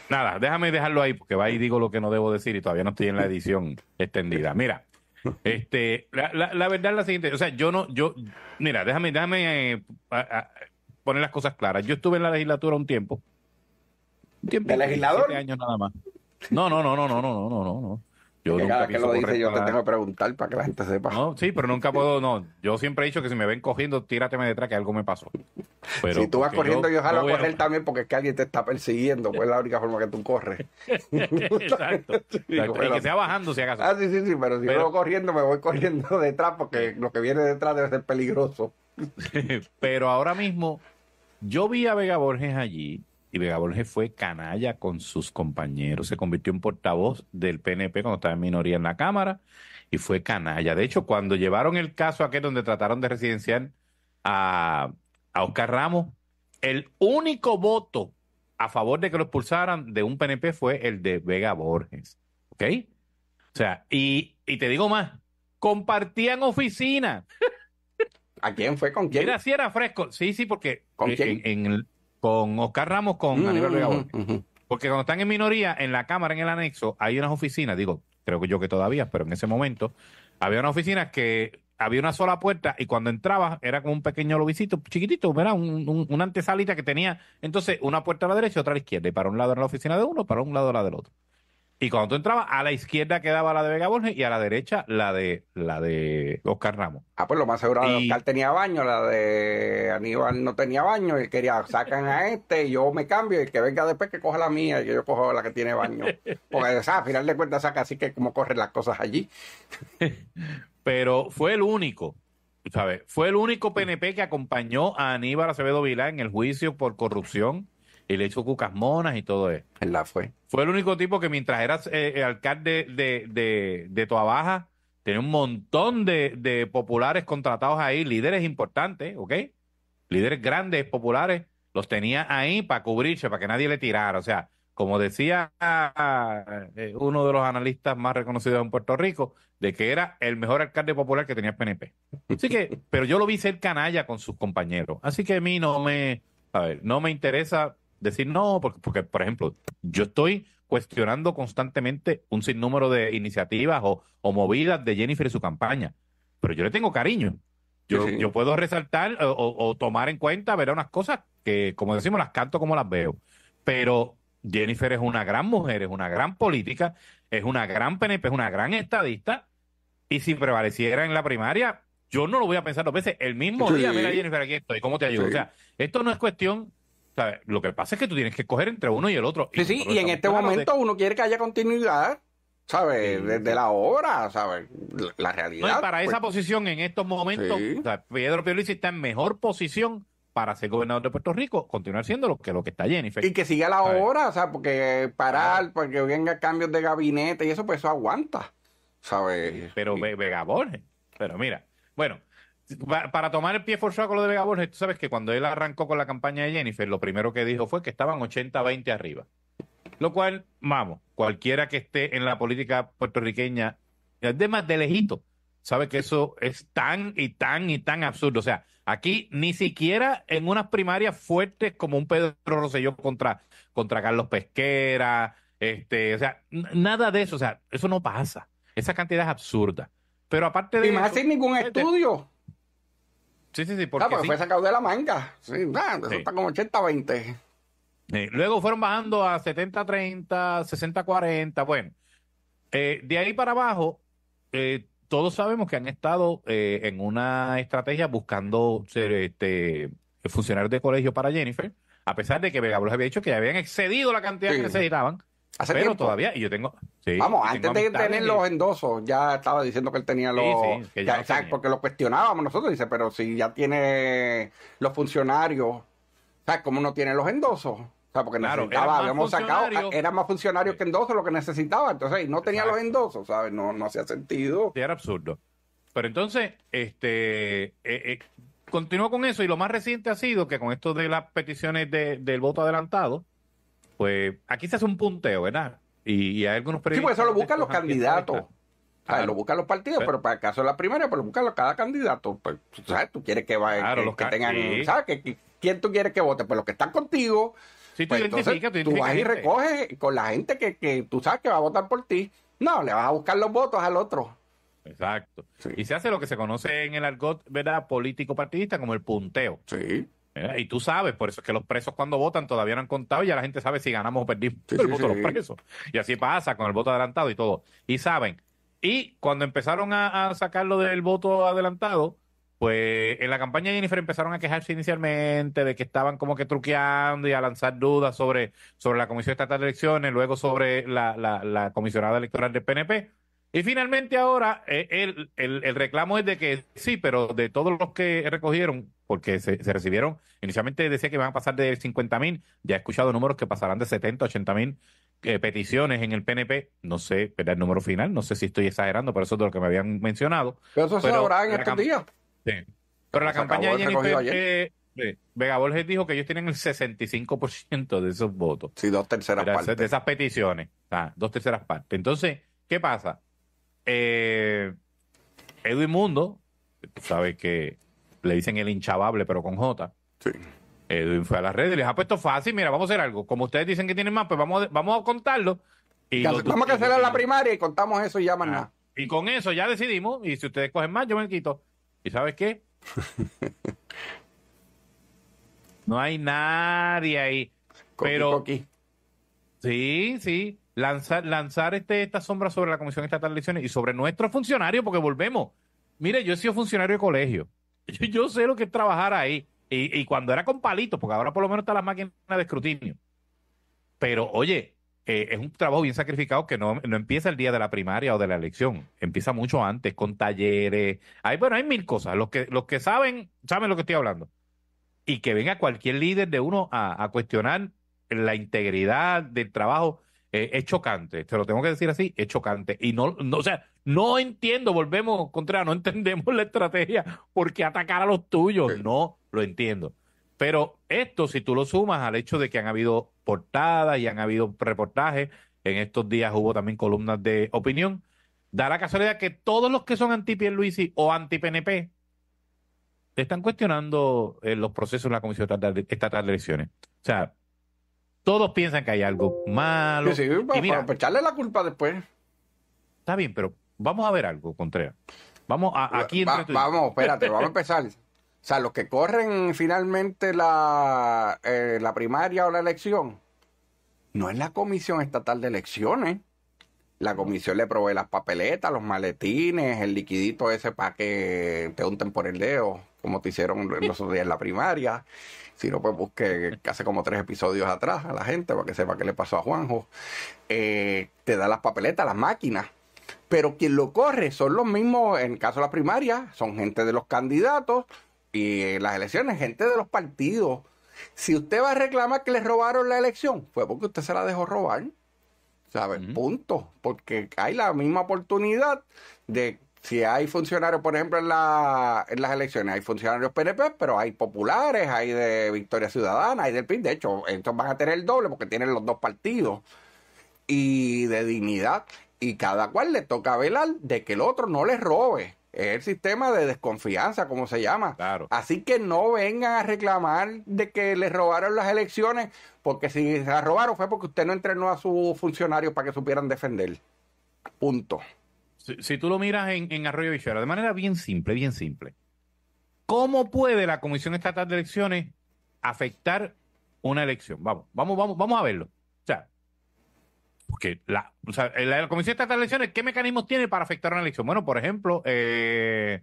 Nada, déjame dejarlo ahí porque va y digo lo que no debo decir y todavía no estoy en la edición extendida. Mira, este, la, verdad es la siguiente, o sea, yo no, yo, mira, déjame, déjame eh, poner las cosas claras. Yo estuve en la legislatura un tiempo. Un tiempo ¿De legislador? años nada más. No, no, no, no, no, no, no, no, no. Yo cada que lo dice yo te tengo que preguntar para que la gente sepa. No, sí, pero nunca puedo, no. Yo siempre he dicho que si me ven cogiendo, tírateme detrás que algo me pasó. Pero si tú vas corriendo, yo, jalo a correr también porque es que alguien te está persiguiendo, pues es la única forma que tú corres. [laughs] Exacto. [laughs] que sea bajando si acaso. Ah, sí, sí, sí, pero si yo voy corriendo, me voy corriendo [laughs] detrás porque lo que viene detrás debe ser peligroso. pero ahora mismo yo vi a Vega Borges allí y Vega Borges fue canalla con sus compañeros, se convirtió en portavoz del PNP cuando estaba en minoría en la Cámara y fue canalla. De hecho, cuando llevaron el caso aquel donde trataron de residenciar a, a Oscar Ramos, el único voto a favor de que lo expulsaran de un PNP fue el de Vega Borges. ¿Ok? O sea, y, y te digo más, compartían oficina. ¿A quién fue? ¿Con quién? Mira, si era fresco. Sí, sí, porque. ¿Con con Oscar Ramos, con mm, Aníbal Vega mm, mm. Porque cuando están en minoría, en la Cámara, en el anexo, hay unas oficinas, digo, creo que yo que todavía, pero en ese momento, había unas oficinas que había una sola puerta y cuando entrabas era como un pequeño lobicito, chiquitito, era un, una antesalita que tenía entonces una puerta a la derecha y otra a la izquierda. Y para un lado era la oficina de uno, para un lado era la del otro. Y cuando tú entrabas, a la izquierda quedaba la de Vega Borges y a la derecha la de la de Oscar Ramos. Ah, pues lo más seguro, era de tenía baño, la de Aníbal no tenía baño, y quería, sacan a este, y yo me cambio, y que venga después que coja la mía, y yo cojo la que tiene baño. Porque al final de cuentas saca así que como corren las cosas allí. [laughs] Pero fue el único, ¿sabes? Fue el único PNP que acompañó a Aníbal Acevedo Vilá en el juicio por corrupción y le hizo cucas monas y todo eso. Él la fue. Fue el único tipo que mientras era eh, eh, alcalde de, de, de tenía un montón de, populares contratados ahí, líderes importantes, ¿ok? Líderes grandes, populares, los tenía ahí para cubrirse, para que nadie le tirara. O sea, como decía eh, uno de los analistas más reconocidos en Puerto Rico, de que era el mejor alcalde popular que tenía el PNP. Así que, pero yo lo vi ser canalla con sus compañeros. Así que a mí no me, a ver, no me interesa decir no, porque, porque, por ejemplo, yo estoy cuestionando constantemente un sinnúmero de iniciativas o, movidas de Jennifer y su campaña, pero yo le tengo cariño. Yo, yo puedo resaltar o, tomar en cuenta, ver unas cosas que, como decimos, las canto como las veo. Pero Jennifer es una gran mujer, es una gran política, es una gran PNP, es una gran estadista. Y si prevaleciera en la primaria, yo no lo voy a pensar dos veces. El mismo día, mira, Jennifer, aquí estoy, ¿cómo te ayudo? O sea, esto no es cuestión lo que pasa es que tú tienes que escoger entre uno y el otro. Sí, y sí, y en este momento uno quiere que haya continuidad, ¿sabes? Desde la hora, ¿sabes? La, realidad. para pues esa posición en estos momentos, Pedro Pierluisi está en mejor posición para ser gobernador de Puerto Rico, continuar siendo lo que lo que está Jennifer. Y que siga la ¿sabes? o sea, porque parar, porque venga cambios de gabinete y eso, pues eso aguanta, ¿sabes? Pero y... pero mira, bueno, para tomar el pie forzado con lo de Vega tú sabes que cuando él arrancó con la campaña de Jennifer, lo primero que dijo fue que estaban 80-20 arriba. Lo cual, vamos, cualquiera que esté en la política puertorriqueña, además de lejito, sabe que eso es tan y tan y tan absurdo. O sea, aquí ni siquiera en unas primarias fuertes como un Pedro Rosselló contra, contra Carlos Pesquera, este, o sea, nada de eso, o sea, eso no pasa. Esa cantidad es absurda. Pero aparte de. Y más sin ningún estudio. Sí, sí, sí. Ah, porque, ah, fue sacado de la manga. Sí, está como 80-20. Luego fueron bajando a 70-30, 60-40. Bueno, eh, de ahí para abajo, eh, todos sabemos que han estado eh, en una estrategia buscando ser este, funcionarios de colegio para Jennifer, a pesar de que Vega había dicho que habían excedido la cantidad que necesitaban pero todavía, y yo tengo. Vamos, antes de tener los endosos, ya estaba diciendo que él tenía los. Porque lo cuestionábamos nosotros, dice, pero si ya tiene los funcionarios, ¿sabes cómo no tiene los endosos? O sea, porque necesitaba, habíamos sacado, ah, era más funcionarios que endosos lo que necesitaba, entonces, no tenía los endosos, ¿sabes? No, no hacía sentido. era absurdo. Pero entonces, este. Eh, eh, con eso, y lo más reciente ha sido que con esto de las peticiones del voto adelantado pues aquí se hace un punteo, ¿verdad? Y, hay algunos periodistas. Sí, pues eso lo buscan los candidatos. lo buscan los partidos, pues pero, para el caso de la primaria, pues lo buscan cada candidato. Pues, ¿sabes? Tú quieres que, vaya, que, los que tengan. ¿Sabes? Que, ¿Quién tú quieres que vote? Pues los que están contigo. Sí, tú, pues tú, vas y recoges con la gente que, que tú sabes que va a votar por ti. No, le vas a buscar los votos al otro. Exacto. Y se hace lo que se conoce en el argot, ¿verdad? Político partidista como el punteo. Sí. ¿Eh? Y tú sabes, por eso es que los presos cuando votan todavía no han contado y ya la gente sabe si ganamos o perdimos [laughs] el voto de los presos. Y así pasa con el voto adelantado y todo. Y saben. Y cuando empezaron a, sacarlo del voto adelantado, pues en la campaña de Jennifer empezaron a quejarse inicialmente de que estaban como que truqueando y a lanzar dudas sobre, sobre la Comisión Estatal de Elecciones, luego sobre la, comisionada electoral del PNP. Y finalmente ahora eh, el, reclamo es de que sí, pero de todos los que recogieron, porque se, recibieron, inicialmente decía que iban a pasar de 50 mil, ya he escuchado números que pasarán de 70, 80 mil eh, peticiones en el PNP, no sé, pero el número final, no sé si estoy exagerando, pero eso es de lo que me habían mencionado. Pero eso se sabrá en estos días. Pero la campaña de eh, Vega Borges dijo que ellos tienen el 65% de esos votos. Sí, dos terceras partes. De esas peticiones. dos terceras partes. Entonces, ¿qué pasa? Eh, Edwin Mundo, tú sabes que le dicen el inchabable, pero con J. Sí. Edwin fue a las redes y les ha puesto fácil, mira, vamos a hacer algo. Como ustedes dicen que tienen más, pues vamos, a, vamos a contarlo. Y vamos a cancelar la primaria y contamos eso y ya ah, Y con eso ya decidimos, y si ustedes cogen más, yo me quito. ¿Y sabes qué? [laughs] no hay nadie ahí. pero... Coqui. Sí, sí. Lanzar, este, esta sombra sobre la Comisión Estatal de Elecciones y sobre nuestros funcionarios, porque volvemos. Mire, yo he sido funcionario de colegio. Yo, sé lo que es trabajar ahí. Y, cuando era con palitos, porque ahora por lo menos está la máquina de escrutinio. Pero oye, eh, es un trabajo bien sacrificado que no, empieza el día de la primaria o de la elección, empieza mucho antes, con talleres. Hay, bueno, hay mil cosas. Los que, los que saben, saben lo que estoy hablando. Y que venga cualquier líder de uno a, cuestionar la integridad del trabajo, eh, es chocante. Te lo tengo que decir así, es chocante. Y no, no o sea, no entiendo, volvemos, contra, no entendemos la estrategia porque atacar a los tuyos. No lo entiendo. Pero esto, si tú lo sumas al hecho de que han habido portadas y han habido reportajes, en estos días hubo también columnas de opinión, da la casualidad que todos los que son anti-Pierluisi o anti-PNP están cuestionando eh, los procesos en la Comisión Estatal de Elecciones. O sea, todos piensan que hay algo malo. y mira, echarle la culpa después. Está bien, pero Vamos a ver algo, Contreras. Vamos a, aquí Vamos, espérate, vamos a [laughs] empezar. O sea, los que corren finalmente eh, la, primaria o la elección, no es la Comisión Estatal de Elecciones. La comisión le provee las papeletas, los maletines, el liquidito ese para que te unten por el dedo, como te hicieron los otros días en la primaria. Si no, pues busque hace como tres episodios atrás a la gente para que sepa qué le pasó a Juanjo. Eh, te da las papeletas, las máquinas pero quien lo corre son los mismos, en caso de la primaria, son gente de los candidatos y en las elecciones, gente de los partidos. Si usted va a reclamar que le robaron la elección, fue porque usted se la dejó robar. ¿Sabes? Punto. Porque hay la misma oportunidad de si hay funcionarios, por ejemplo, en, en las elecciones, hay funcionarios PNP, pero hay populares, hay de Victoria Ciudadana, hay del PIN... De hecho, estos van a tener el doble porque tienen los dos partidos. Y de dignidad y cada cual le toca velar de que el otro no les robe. Es el sistema de desconfianza, como se llama. Claro. Así que no vengan a reclamar de que les robaron las elecciones, porque si se las robaron fue porque usted no entrenó a sus funcionarios para que supieran defender. Punto. Si, tú lo miras en, Arroyo Bichera, de manera bien simple, bien simple, ¿cómo puede la Comisión Estatal de Elecciones afectar una elección? Vamos, vamos, vamos, vamos a verlo. O sea, porque la, o sea, la, Comisión de Elecciones, ¿qué mecanismos tiene para afectar una elección? Bueno, por ejemplo, eh,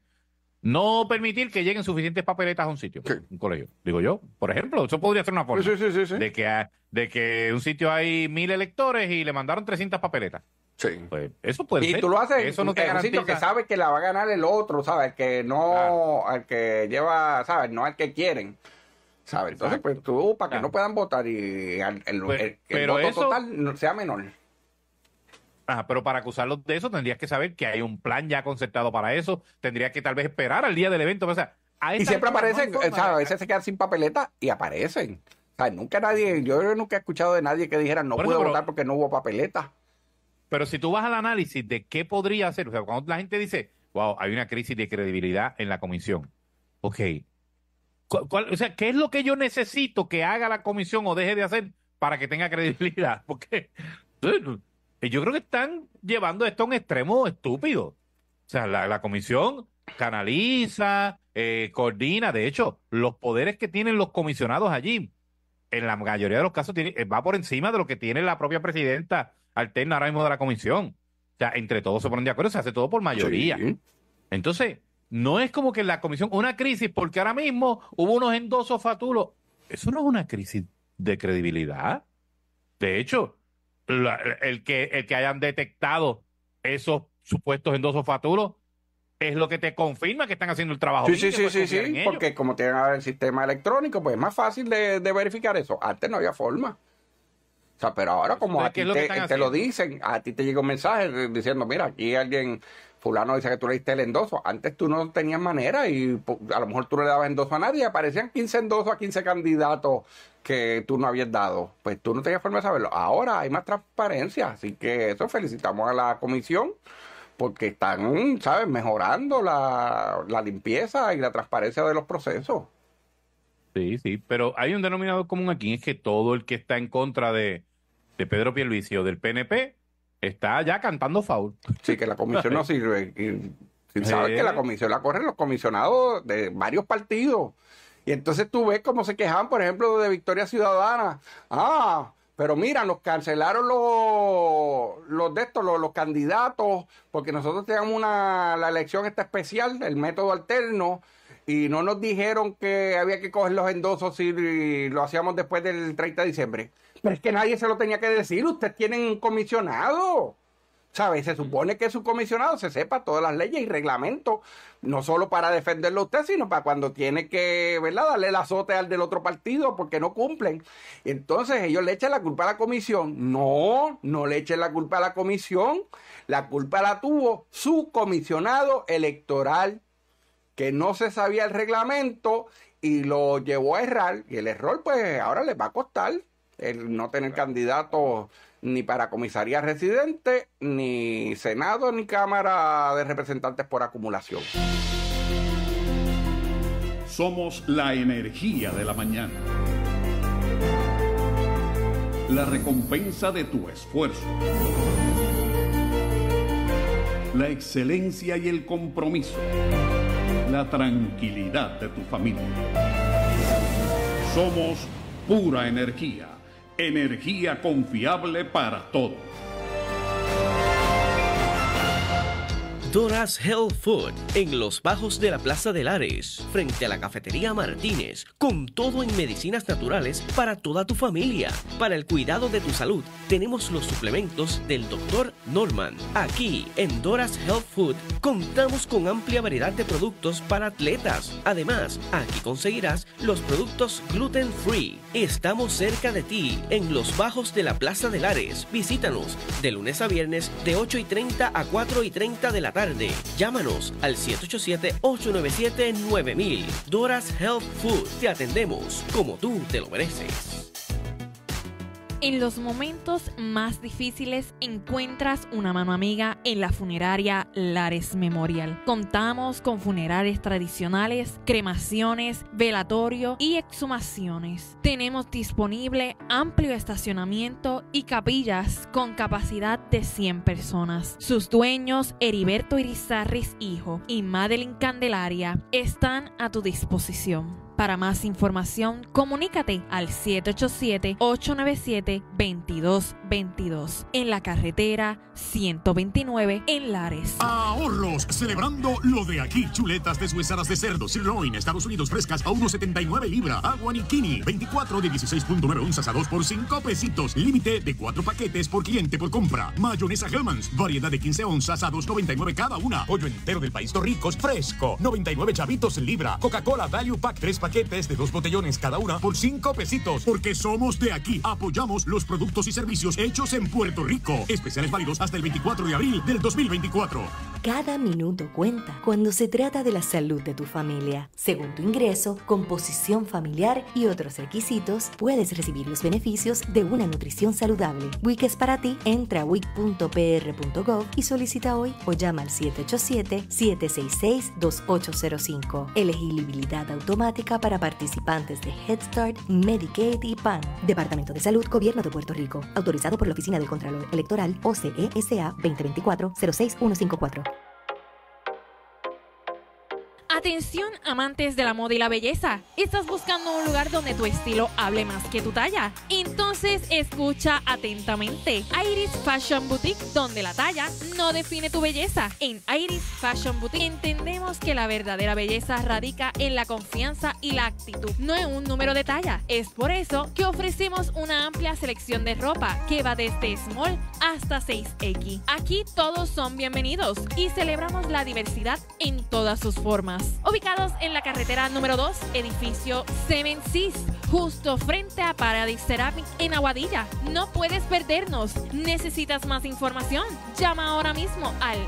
no permitir que lleguen suficientes papeletas a un sitio, un colegio. Digo yo, por ejemplo, eso podría ser una forma de que de que un sitio hay mil electores y le mandaron 300 papeletas. Sí. Pues eso puede y tú lo haces eso no te en un sitio que sabe que la va a ganar el otro, ¿sabes? El que no, que lleva, ¿sabes? No al que quieren. Entonces, pues tú, para que no puedan votar y el, el, pues, voto total sea menor. Ajá, pero para acusarlos de eso tendrías que saber que hay un plan ya concertado para eso, tendría que tal vez esperar al día del evento. O sea, y siempre aparecen, a veces se quedan sin papeleta y aparecen. nunca nadie, yo nunca he escuchado de nadie que dijera no puedo votar porque no hubo papeleta. Pero si tú vas al análisis de qué podría hacer, o sea, cuando la gente dice, wow, hay una crisis de credibilidad en la comisión. Ok, o sea, ¿qué es lo que yo necesito que haga la comisión o deje de hacer para que tenga credibilidad? [laughs] Porque yo creo que están llevando esto a un extremo estúpido. O sea, la, comisión canaliza, eh, coordina. De hecho, los poderes que tienen los comisionados allí, en la mayoría de los casos, eh, va por encima de lo que tiene la propia presidenta alterna ahora mismo de la comisión. O sea, entre todos se ponen de acuerdo, se hace todo por mayoría. Entonces, no es como que la comisión, una crisis, porque ahora mismo hubo unos endosos fatulos. Eso no es una crisis de credibilidad. De hecho, el, que, hayan detectado esos supuestos endosos fatulos es lo que te confirma que están haciendo el trabajo. Sí, sí, sí, sí, sí porque como tienen ahora el sistema electrónico, pues es más fácil de, verificar eso. Antes no había forma. O sea, pero ahora como a ti te, te lo dicen, a ti te llega un mensaje diciendo, mira, aquí alguien fulano dice que tú le diste el endoso. Antes tú no tenías manera y a lo mejor tú no le dabas endoso a nadie. Aparecían 15 endosos a 15 candidatos que tú no habías dado. Pues tú no tenías forma de saberlo. Ahora hay más transparencia, así que eso felicitamos a la comisión porque están, ¿sabes?, mejorando la, limpieza y la transparencia de los procesos. Sí, sí, pero hay un denominado común aquí, es que todo el que está en contra de, de Pedro Pierluisi o del PNP está ya cantando Faul. Sí, que la comisión no [laughs] sirve. sabes sin que la comisión la corren los comisionados de varios partidos. Y entonces tú ves cómo se quejaban, por ejemplo, de Victoria Ciudadana. Ah, pero mira, nos cancelaron los, los de estos, los, candidatos, porque nosotros teníamos una, la elección esta especial, el método alterno, y no nos dijeron que había que coger los endosos si lo hacíamos después del 30 de diciembre. Pero es que nadie se lo tenía que decir. Ustedes tienen un comisionado. ¿Sabe? Se supone que su comisionado se sepa todas las leyes y reglamentos, no solo para defenderlo usted, sino para cuando tiene que, ¿verdad?, darle el azote al del otro partido porque no cumplen. Entonces ellos le echan la culpa a la comisión. No, no le echen la culpa a la comisión. La culpa la tuvo su comisionado electoral, que no se sabía el reglamento y lo llevó a errar. Y el error, pues, ahora les va a costar el no tener candidato ni para comisaría residente, ni Senado, ni Cámara de Representantes por acumulación. Somos la energía de la mañana. La recompensa de tu esfuerzo. La excelencia y el compromiso. La tranquilidad de tu familia. Somos pura energía energía confiable para todos. Dora's Health Food en los bajos de la Plaza de Lares, frente a la cafetería Martínez, con todo en medicinas naturales para toda tu familia. Para el cuidado de tu salud, tenemos los suplementos del Dr. Norman. Aquí en Dora's Health Food contamos con amplia variedad de productos para atletas. Además, aquí conseguirás los productos gluten free. Estamos cerca de ti en los bajos de la Plaza de Lares. Visítanos de lunes a viernes de 8 y 30 a 4 y 30 de la tarde Llámanos al 787-897-9000. Doras Health Food. Te atendemos como tú te lo mereces. En los momentos más difíciles encuentras una mano amiga en la funeraria Lares Memorial. Contamos con funerales tradicionales, cremaciones, velatorio y exhumaciones. Tenemos disponible amplio estacionamiento y capillas con capacidad de 100 personas. Sus dueños, Heriberto Irizarris Hijo y Madeline Candelaria, están a tu disposición. Para más información, comunícate al 787-897-2222 en la carretera 129 en Lares. Ahorros, celebrando lo de aquí. Chuletas deshuesadas de cerdo, sirloin, Estados Unidos frescas a 1,79 libra. Agua Nikini, 24 de 16,9 onzas a 2 por 5 pesitos. Límite de 4 paquetes por cliente por compra. Mayonesa Hellmann's, variedad de 15 onzas a 2,99 cada una. Pollo entero del país Torricos, fresco, 99 chavitos en libra. Coca-Cola Value Pack 3 paquetes paquetes de dos botellones cada una por cinco pesitos, porque somos de aquí. Apoyamos los productos y servicios hechos en Puerto Rico. Especiales válidos hasta el 24 de abril del 2024. Cada minuto cuenta cuando se trata de la salud de tu familia. Según tu ingreso, composición familiar y otros requisitos, puedes recibir los beneficios de una nutrición saludable. WIC es para ti. Entra a wic.pr.gov y solicita hoy o llama al 787-766-2805. Elegibilidad automática para participantes de Head Start, Medicaid y PAN. Departamento de Salud, Gobierno de Puerto Rico. Autorizado por la Oficina del Contralor Electoral, OCESA e 2024-06154. Atención amantes de la moda y la belleza. ¿Estás buscando un lugar donde tu estilo hable más que tu talla? Entonces escucha atentamente. Iris Fashion Boutique, donde la talla no define tu belleza. En Iris Fashion Boutique entendemos que la verdadera belleza radica en la confianza y la actitud, no en un número de talla. Es por eso que ofrecemos una amplia selección de ropa que va desde small hasta 6X. Aquí todos son bienvenidos y celebramos la diversidad en todas sus formas ubicados en la carretera número 2, edificio 76, justo frente a Paradise Ceramic en Aguadilla. No puedes perdernos. ¿Necesitas más información? Llama ahora mismo al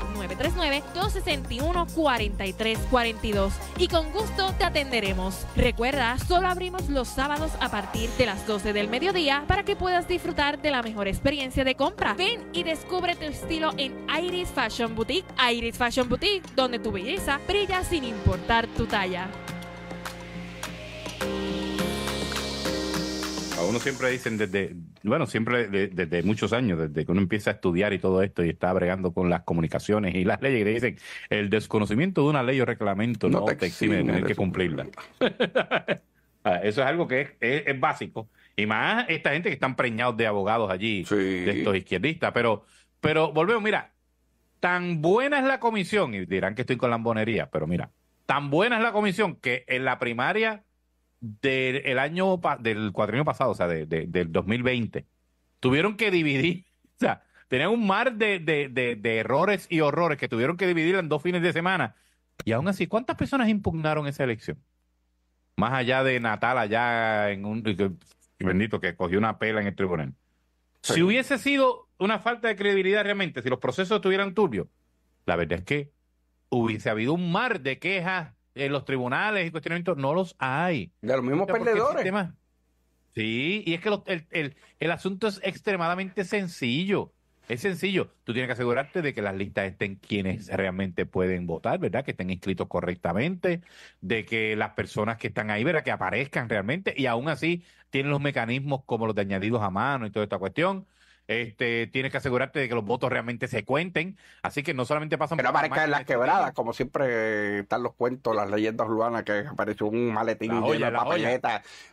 939-261-4342 y con gusto te atenderemos. Recuerda, solo abrimos los sábados a partir de las 12 del mediodía para que puedas disfrutar de la mejor experiencia de compra. Ven y descubre tu estilo en Iris Fashion Boutique. Iris Fashion Boutique, donde tu belleza brilla sin importar tu talla. A uno siempre dicen desde, bueno, siempre desde muchos años, desde que uno empieza a estudiar y todo esto y está bregando con las comunicaciones y las leyes, y le dicen el desconocimiento de una ley o reglamento no, te, exime de tener que cumplirla. [laughs] Ah, eso es algo que es, básico. Y más esta gente que están preñados de abogados allí, de estos izquierdistas. Pero, pero volvemos, mira, tan buena es la comisión, y dirán que estoy con lambonería, pero mira, Tan buena es la comisión que en la primaria del el año del cuatrienio pasado, o sea, del 2020, tuvieron que dividir, [laughs] o sea, tenían un mar de, errores y horrores que tuvieron que dividir en dos fines de semana. Y aún así, ¿cuántas personas impugnaron esa elección? Más allá de Natal, allá en un bendito que cogió una pela en el tribunal. Si hubiese sido una falta de credibilidad realmente, si los procesos estuvieran turbios, la verdad es que hubiese habido un mar de quejas en los tribunales y cuestionamientos. No los hay. De los mismos perdedores. Sí, y es que el, el, el asunto es extremadamente sencillo. Es sencillo, tú tienes que asegurarte de que las listas estén quienes realmente pueden votar, ¿verdad? Que estén inscritos correctamente, de que las personas que están ahí, ¿verdad? Que aparezcan realmente y aún así tienen los mecanismos como los de añadidos a mano y toda esta cuestión. Este, tienes que asegurarte de que los votos realmente se cuenten. Así que no solamente pasan Pero por. Pero en las quebradas, como siempre están los cuentos, las leyendas urbanas, que apareció un maletín lleno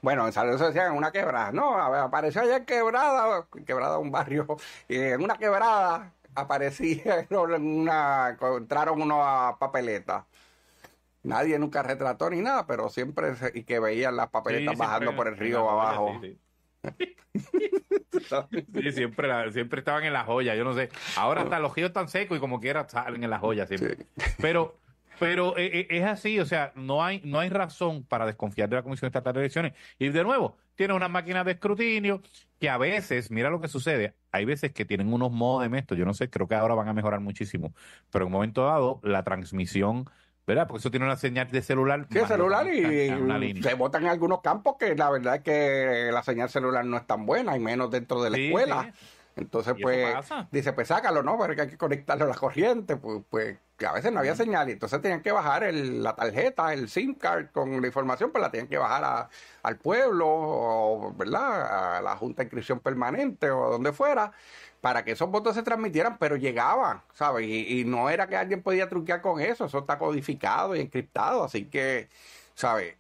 Bueno, en San Luis decían una quebrada. No, apareció allá en quebrada, quebrada un barrio, Y en una quebrada aparecía [laughs] una, encontraron una papeleta. Nadie nunca retrató ni nada, pero siempre y que veían las papeletas bajando por el río abajo. Sí, siempre, siempre estaban en la joya, yo no sé. Ahora hasta los ríos están secos y como quiera salen en las joyas siempre. Pero, pero eh, eh, es así, o sea, no hay, no hay razón para desconfiar de la Comisión Estatal de Elecciones. Y de nuevo, tiene una máquina de escrutinio que a veces, mira lo que sucede, hay veces que tienen unos de esto yo no sé, creo que ahora van a mejorar muchísimo, pero en un momento dado la transmisión ¿verdad? Porque eso tiene una señal de celular. celular y, se votan en algunos campos que la verdad es que la señal celular no es tan buena, y menos dentro de la escuela. Entonces, pues, dice, pues sácalo, ¿no? Porque hay que conectarlo a la corriente, pues, pues que a veces no había mm. señal y entonces tenían que bajar la tarjeta, el SIM card con la información, pues la tenían que bajar al pueblo o, ¿verdad? A la Junta de Inscripción Permanente o donde fuera para que esos votos se transmitieran, pero llegaban, ¿sabes? Y, y no era que alguien podía truquear con eso, eso está codificado y encriptado, así que, ¿sabes?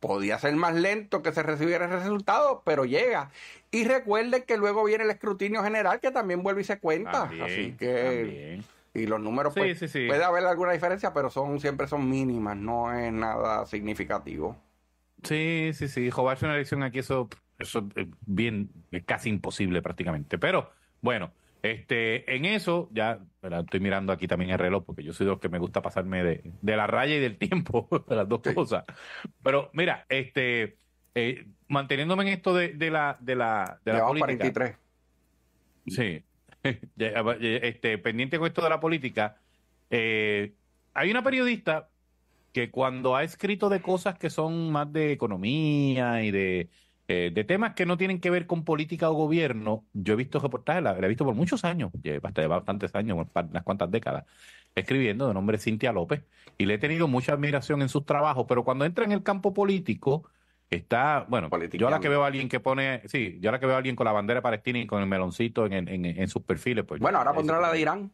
podía ser más lento que se recibiera el resultado, pero llega. Y recuerden que luego viene el escrutinio general que también vuelve y se cuenta. Así que. y los números pues, puede haber alguna diferencia, pero son siempre son mínimas, no es nada significativo. Sí, sí, sí, joderse una elección aquí eso es bien casi imposible prácticamente, pero bueno, este en eso ya estoy mirando aquí también el reloj porque yo soy de los que me gusta pasarme de, de la raya y del [laughs] tiempo, de las dos cosas. Pero mira, este eh, manteniéndome en esto de, la de la, de la política. 43. Sí. [laughs] este, pendiente con esto de la política, eh, hay una periodista que cuando ha escrito de cosas que son más de economía y de, eh, de temas que no tienen que ver con política o gobierno, yo he visto reportajes, la, he visto por muchos años, lleva bastantes años, unas cuantas décadas, escribiendo de nombre Cintia López, y le he tenido mucha admiración en sus trabajos, pero cuando entra en el campo político, Está, bueno, yo ahora que veo a alguien que pone, sí, yo ahora que veo a alguien con la bandera palestina y con el meloncito en, en, en sus perfiles. Pues bueno, ahora pondrá la de Irán.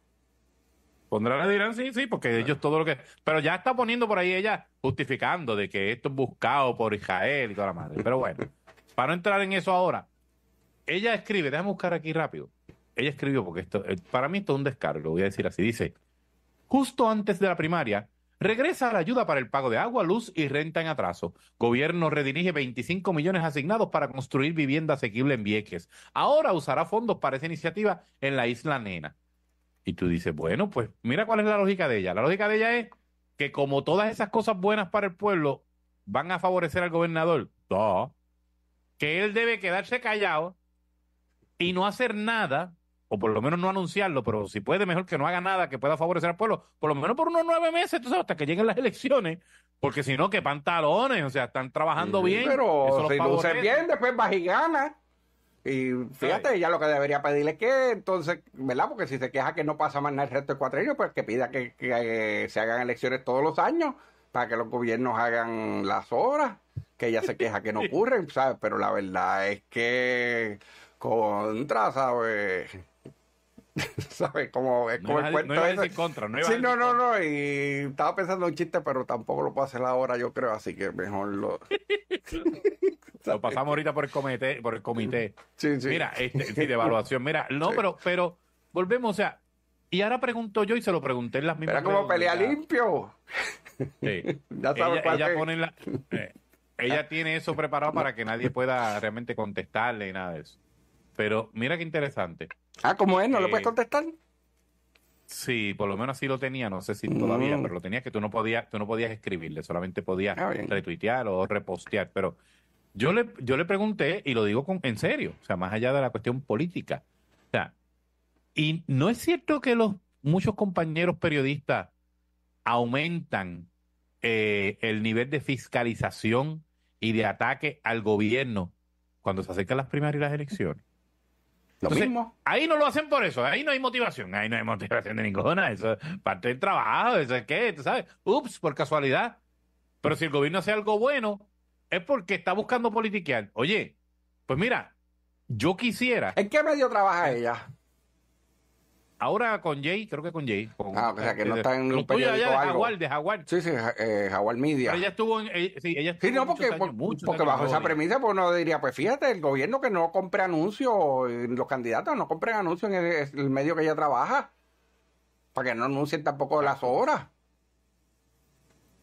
Pondrá la de Irán, sí, sí, porque ellos todo lo que. Pero ya está poniendo por ahí ella justificando de que esto es buscado por Israel y toda la madre. Pero bueno, [laughs] para no entrar en eso ahora, ella escribe, déjame buscar aquí rápido. Ella escribió, porque esto, eh, para mí esto es un descargo lo voy a decir así. Dice: Justo antes de la primaria, Regresa la ayuda para el pago de agua, luz y renta en atraso. Gobierno redirige 25 millones asignados para construir vivienda asequible en Vieques. Ahora usará fondos para esa iniciativa en la isla Nena. Y tú dices, bueno, pues mira cuál es la lógica de ella. La lógica de ella es que como todas esas cosas buenas para el pueblo van a favorecer al gobernador, que él debe quedarse callado y no hacer nada o por lo menos no anunciarlo, pero si puede, mejor que no haga nada que pueda favorecer al pueblo, por lo menos por unos nueve meses, hasta que lleguen las elecciones, porque si no, que pantalones, o sea, están trabajando bien. Pero si lo bien, después va y fíjate, ya lo que debería pedirle es que entonces, ¿verdad? Porque si se queja que no pasa más nada el resto de años, pues que pida que, eh, se hagan elecciones todos los años para que los gobiernos hagan las horas que ella se queja que no [laughs] ocurren, ¿sabes? Pero la verdad es que contra, ¿sabes? [laughs] ¿Sabes? Como es eh, el cuento. contra, sí, no, no, no. Y estaba pensando un chiste, pero tampoco lo puedo hacer ahora, yo creo, así que mejor lo. [laughs] [laughs] pasamos ahorita por el comité, por el comité. Mira, este, de evaluación. Mira, no, pero, pero volvemos, o sea, y ahora pregunto yo y se lo pregunté en las mismas. Era como pelea limpio. ella, ella eh, tiene eso preparado para que nadie pueda realmente contestarle y nada de eso. Pero mira qué interesante. Ah, ¿cómo es? ¿No le puedes eh, contestar? Sí, por lo menos así lo tenía, no sé si todavía, mm. pero lo tenía. que tú no podías, tú no podías escribirle, solamente podías ah, retuitear o repostear. Pero yo le, yo le pregunté, y lo digo con, en serio, o sea, más allá de la cuestión política. O sea, y no es cierto que los muchos compañeros periodistas aumentan eh, el nivel de fiscalización y de ataque al gobierno cuando se acercan las primarias y las elecciones. Lo mismo. Ahí no lo hacen por eso, ahí no hay motivación, ahí no hay motivación de ninguna, eso es parte del trabajo, eso es que, tú sabes, ups, por casualidad. Pero si el gobierno hace algo bueno, es porque está buscando politiquear. Oye, pues mira, yo quisiera. ¿En qué medio trabaja eh, ella? Ahora con Jay, creo que con Jay. ah, o sea, que no eh, está en un periódico de algo. de Jaguar. Sí, sí, eh, Jaguar Media. Pero ella estuvo en... Eh, sí, ella sí, no, porque, bajo esa premisa pues uno diría, pues fíjate, el gobierno que no compre anuncios, los candidatos no compren anuncios en el, medio que ella trabaja, para que no anuncien tampoco las obras.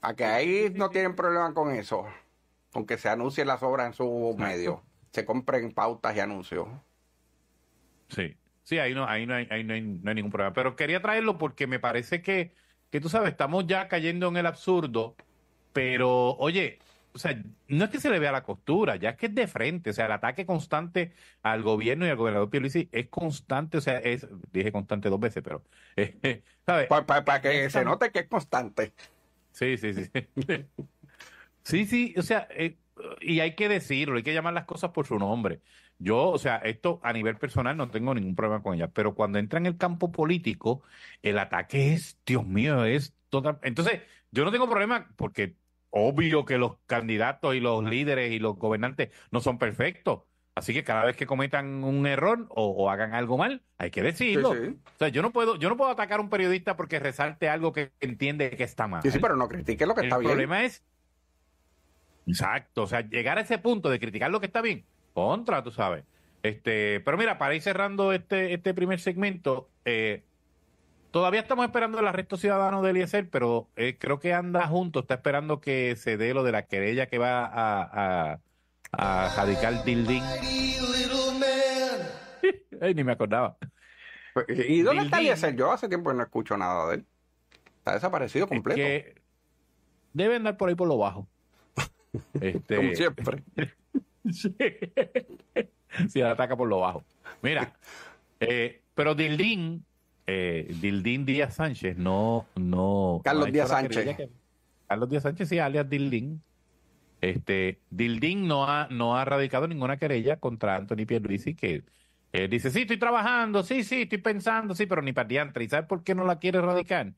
A que ahí no tienen problema con eso, con que se anuncien las obras en su medio, se compren pautas y anuncios. Sí. Sí, ahí no, ahí no hay, no hay, ningún problema. Pero quería traerlo porque me parece que, que tú sabes, estamos ya cayendo en el absurdo, pero oye, o sea, no es que se le vea la costura, ya es que es de frente, o sea, el ataque constante al gobierno y al gobernador Pierluisi es constante, o sea, es, dije constante dos veces, pero, [laughs] Para que se note que es constante. Sí, sí, sí. [laughs] sí, sí, o sea, eh, y hay que decirlo, hay que llamar las cosas por su nombre. Yo, o sea, esto a nivel personal no tengo ningún problema con ella, pero cuando entra en el campo político, el ataque es, Dios mío, es total. Entonces, yo no tengo problema porque obvio que los candidatos y los líderes y los gobernantes no son perfectos. Así que cada vez que cometan un error o, hagan algo mal, hay que decirlo. O sea, yo no puedo, yo no puedo atacar a un periodista porque resalte algo que entiende que está mal. Sí, pero no critique lo que está bien. El problema es, exacto, o sea, llegar a ese punto de criticar lo que está bien, contra, tú sabes. Este, pero mira, para ir cerrando este, este primer segmento, eh, todavía estamos esperando el arresto ciudadano de Eliezer, pero eh, creo que anda junto, está esperando que se dé lo de la querella que va a, a, a radical [laughs] Ay, ni me acordaba. Pues, ¿Y dónde está Eliezer? Yo hace tiempo que no escucho nada de él. Está desaparecido completo. debe andar por ahí por lo bajo. [laughs] Este... Como siempre. [laughs] Sí. ataca por lo bajo. Mira, eh, pero Dildín, eh, Dildín Díaz Sánchez, no. no Carlos Díaz Sánchez. Carlos Díaz Sánchez, sí, alias Dildín. Este, Dildín no ha, no ha radicado ninguna querella contra Anthony Pierluisi, que eh, dice, sí, estoy trabajando, sí, sí, estoy pensando, sí, pero ni para diantre. ¿Y sabes por qué no la quiere radicar?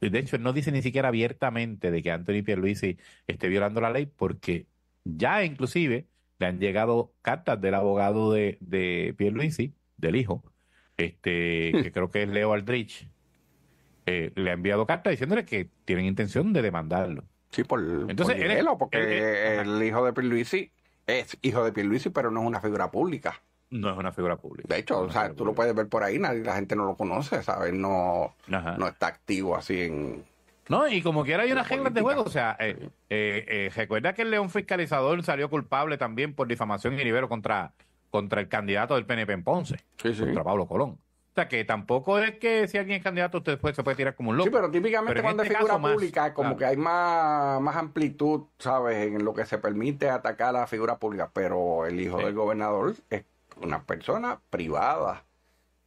De hecho, no dice ni siquiera abiertamente de que Anthony Pierluisi esté violando la ley, porque ya inclusive le han llegado cartas del abogado de, de Pierluisi, del hijo, este, hmm. que creo que es Leo Aldrich, eh, le ha enviado cartas diciéndole que tienen intención de demandarlo. Sí, por, Entonces, porque el hijo de Pierluisi es hijo de Pierluisi, pero no es una figura pública. No es una figura pública. De hecho, o sea, tú lo puedes ver por ahí, nadie, la gente no lo conoce, ¿sabes? No, no está activo así en, no, y como quiera hay unas reglas de juego. O sea, eh, eh, eh, recuerda que el León Fiscalizador salió culpable también por difamación y libero contra, contra el candidato del PNP en Ponce, contra Pablo Colón. O sea, que tampoco es que si alguien es candidato, usted después se puede tirar como un loco. Sí, pero típicamente cuando es este figura pública, como que hay más, más amplitud, ¿sabes?, en lo que se permite atacar a la figura pública. Pero el hijo del gobernador es una persona privada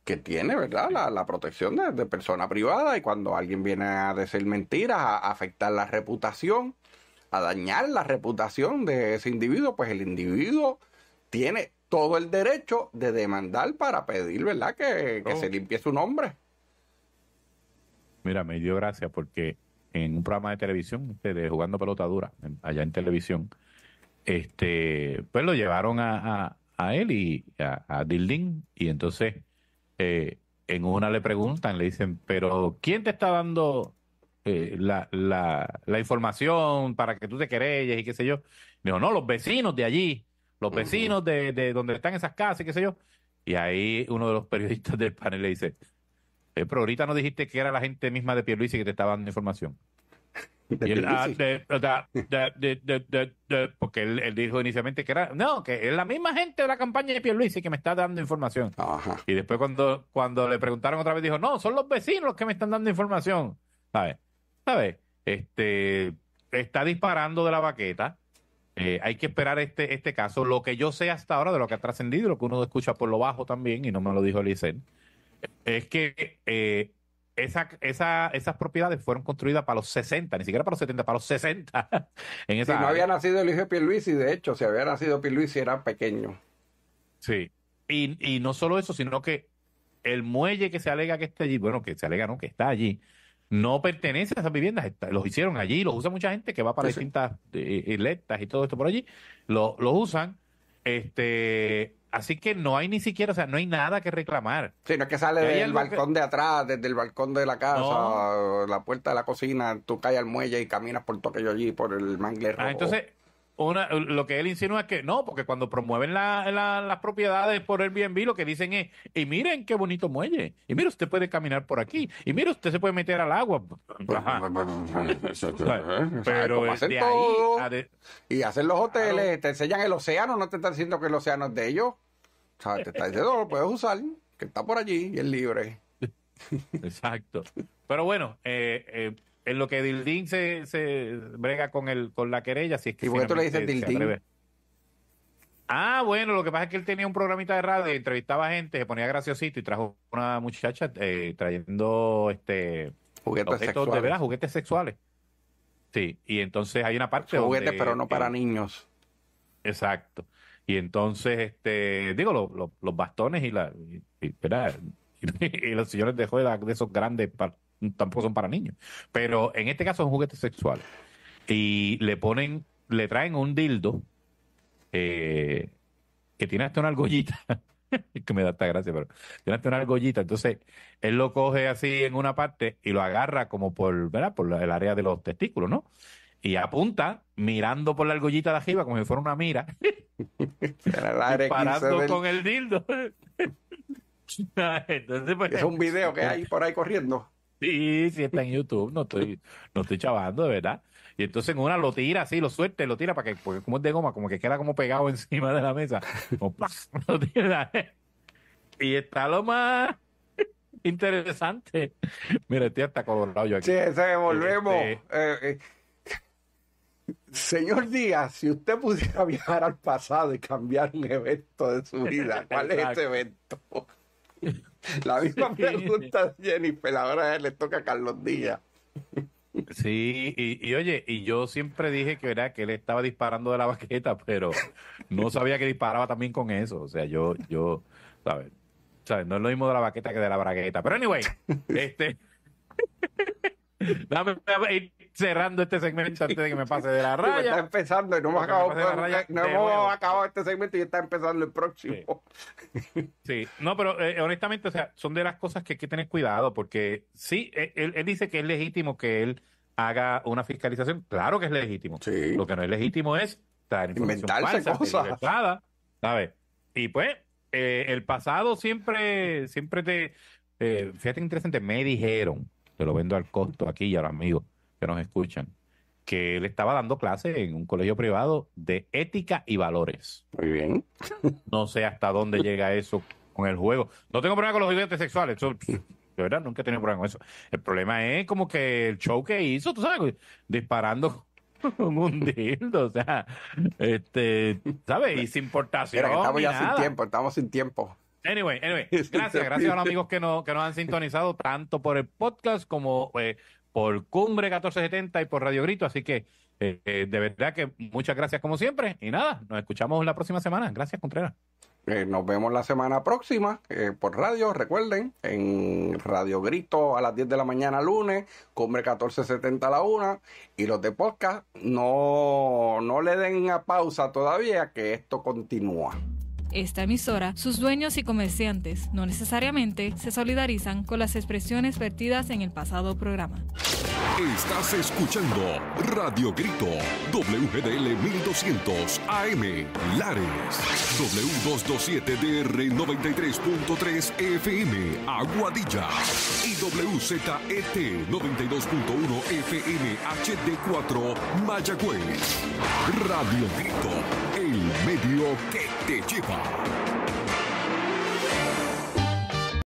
que tiene, ¿verdad? La, protección de, persona privada y cuando alguien viene a decir mentiras, a, afectar la reputación, a dañar la reputación de ese individuo, pues el individuo tiene todo el derecho de demandar para pedir, ¿verdad? Que, oh. se limpie su nombre. Mira, me dio gracia porque en un programa de televisión, este, de jugando pelota dura, allá en televisión, este, pues lo llevaron a, a, él y a, a Dildín, y entonces eh, en una le preguntan, le dicen, pero ¿quién te está dando eh, la, la, la, información para que tú te querelles y qué sé yo? Dijo, no, los vecinos de allí, los vecinos de, donde están esas casas y qué sé yo. Y ahí uno de los periodistas del panel le dice, eh, pero ahorita no dijiste que era la gente misma de Pierluisi que te estaba dando información porque él, dijo inicialmente que era no que es la misma gente de la campaña de Pierluisi que me está dando información y después cuando cuando le preguntaron otra vez dijo no son los vecinos los que me están dando información sabes sabes este está disparando de la baqueta eh, hay que esperar este este caso lo que yo sé hasta ahora de lo que ha trascendido lo que uno escucha por lo bajo también y no me lo dijo Licen es que eh, esa, esas propiedades fueron construidas para los 60, ni siquiera para los 70, para los 60. [laughs] en esa si no había nacido el hijo de y de hecho, si había nacido Pierluisi era pequeño. Sí, y, no solo eso, sino que el muelle que se alega que está allí, bueno, que se alega no, que está allí, no pertenece a esas viviendas, los hicieron allí, los usa mucha gente que va para distintas eh, eh, isletas y todo esto por allí, los, los usan, este Así que no hay ni siquiera, o sea, no hay nada que reclamar. Sí, no es que sale del balcón de atrás, desde el balcón de la casa, la puerta de la cocina, tú caes al muelle y caminas por todo allí, por el mangle ah, entonces, una, lo que él insinúa es que no, porque cuando promueven las propiedades por Airbnb, lo que dicen es, y miren qué bonito muelle, y mire, usted puede caminar por aquí, y mire, usted se puede meter al agua. Pero de ahí... Y hacen los hoteles, te enseñan el océano, no te están diciendo que el océano es de ellos te está diciendo, lo puedes usar, que está por allí y es libre. Exacto. Pero bueno, en eh, eh, lo que Dildín se, se brega con el con la querella, si es que... ¿Y por qué tú le dices Dildín? Ah, bueno, lo que pasa es que él tenía un programita de radio, entrevistaba gente, se ponía graciosito y trajo una muchacha eh, trayendo este juguetes sexuales. de verdad, juguetes sexuales. Sí, y entonces hay una parte juguetes, pero no para niños. Exacto. Y entonces, este, digo, los bastones y, la, y, y, [laughs] los señores de juego de esos grandes tampoco son para niños. Pero en este caso son juguetes sexuales. Y le ponen, le traen un dildo eh, que tiene hasta una argollita. [laughs] que me da esta gracia, pero tiene hasta una argollita. Entonces, él lo coge así en una parte y lo agarra como por, ¿verdad? Por el área de los testículos, ¿no? y apunta mirando por la argollita de arriba como si fuera una mira. [laughs] Parando con el dildo. [laughs] Pues, es un video que hay por ahí corriendo. Sí, sí, está en YouTube, no estoy, no estoy chavando, de verdad. Y entonces en una lo tira así, lo suelta lo tira para que, porque como es de goma, como que queda como pegado [laughs] encima de la mesa. Y está lo más interesante. Mira, tía hasta colorado yo aquí. Sí, volvemos. Este, eh, eh, Señor Díaz, si usted pudiera [laughs] viajar al pasado y cambiar un evento de su vida, ¿cuál es ese evento? [laughs] La misma pregunta de Jennifer, ahora le toca a Carlos Díaz. Sí, y, oye, y yo siempre dije que era que él estaba disparando de la baqueta, pero no sabía que disparaba también con eso. O sea, yo, yo, ¿sabes? No es lo mismo de la baqueta que de la bragueta. Pero anyway, este. [laughs] dame, cerrando este segmento antes de que me pase de la raya. está empezando y no hemos acabado, este segmento y está empezando el próximo. Sí, no, pero eh, honestamente, o sea, son de las cosas que hay que tener cuidado porque sí, e, él, dice que es legítimo que él haga una fiscalización. Claro que es legítimo. Lo que no es legítimo es dar información Inventarse falsa, cosas. ¿sabes? Y pues, eh, el pasado siempre, siempre te... Eh, fíjate interesante, me dijeron, te lo vendo al costo aquí y ahora amigo que nos escuchan, que él estaba dando clase en un colegio privado de ética y valores. Muy bien. [laughs] No sé hasta dónde llega eso con el juego. No tengo problema con los juguetes sexuales. de verdad, nunca he tenido problema con eso. El problema es como que el show que hizo, tú sabes, disparando [laughs] un dildo, o sea, este, ¿sabes? Y sin portación. Pero estamos ya sin tiempo, estamos sin tiempo. Anyway, anyway, [laughs] gracias, gracias a los amigos que, no, que nos han sintonizado tanto por el podcast como eh, por Cumbre 1470 y por Radio Grito. Así que eh, de verdad que muchas gracias como siempre. Y nada, nos escuchamos la próxima semana. Gracias, Contreras. Eh, nos vemos la semana próxima eh, por radio, recuerden, en Radio Grito a las 10 de la mañana lunes, Cumbre 1470 a la 1 y los de podcast, no, no le den a pausa todavía que esto continúa esta emisora, sus dueños y comerciantes no necesariamente se solidarizan con las expresiones vertidas en el pasado programa. Estás escuchando Radio Grito, WGDL 1200 AM, Lares, W227DR 93.3 FM, Aguadilla y WZET 92.1 FM HD4, Mayagüez. Radio Grito, el medio que te lleva. Bye.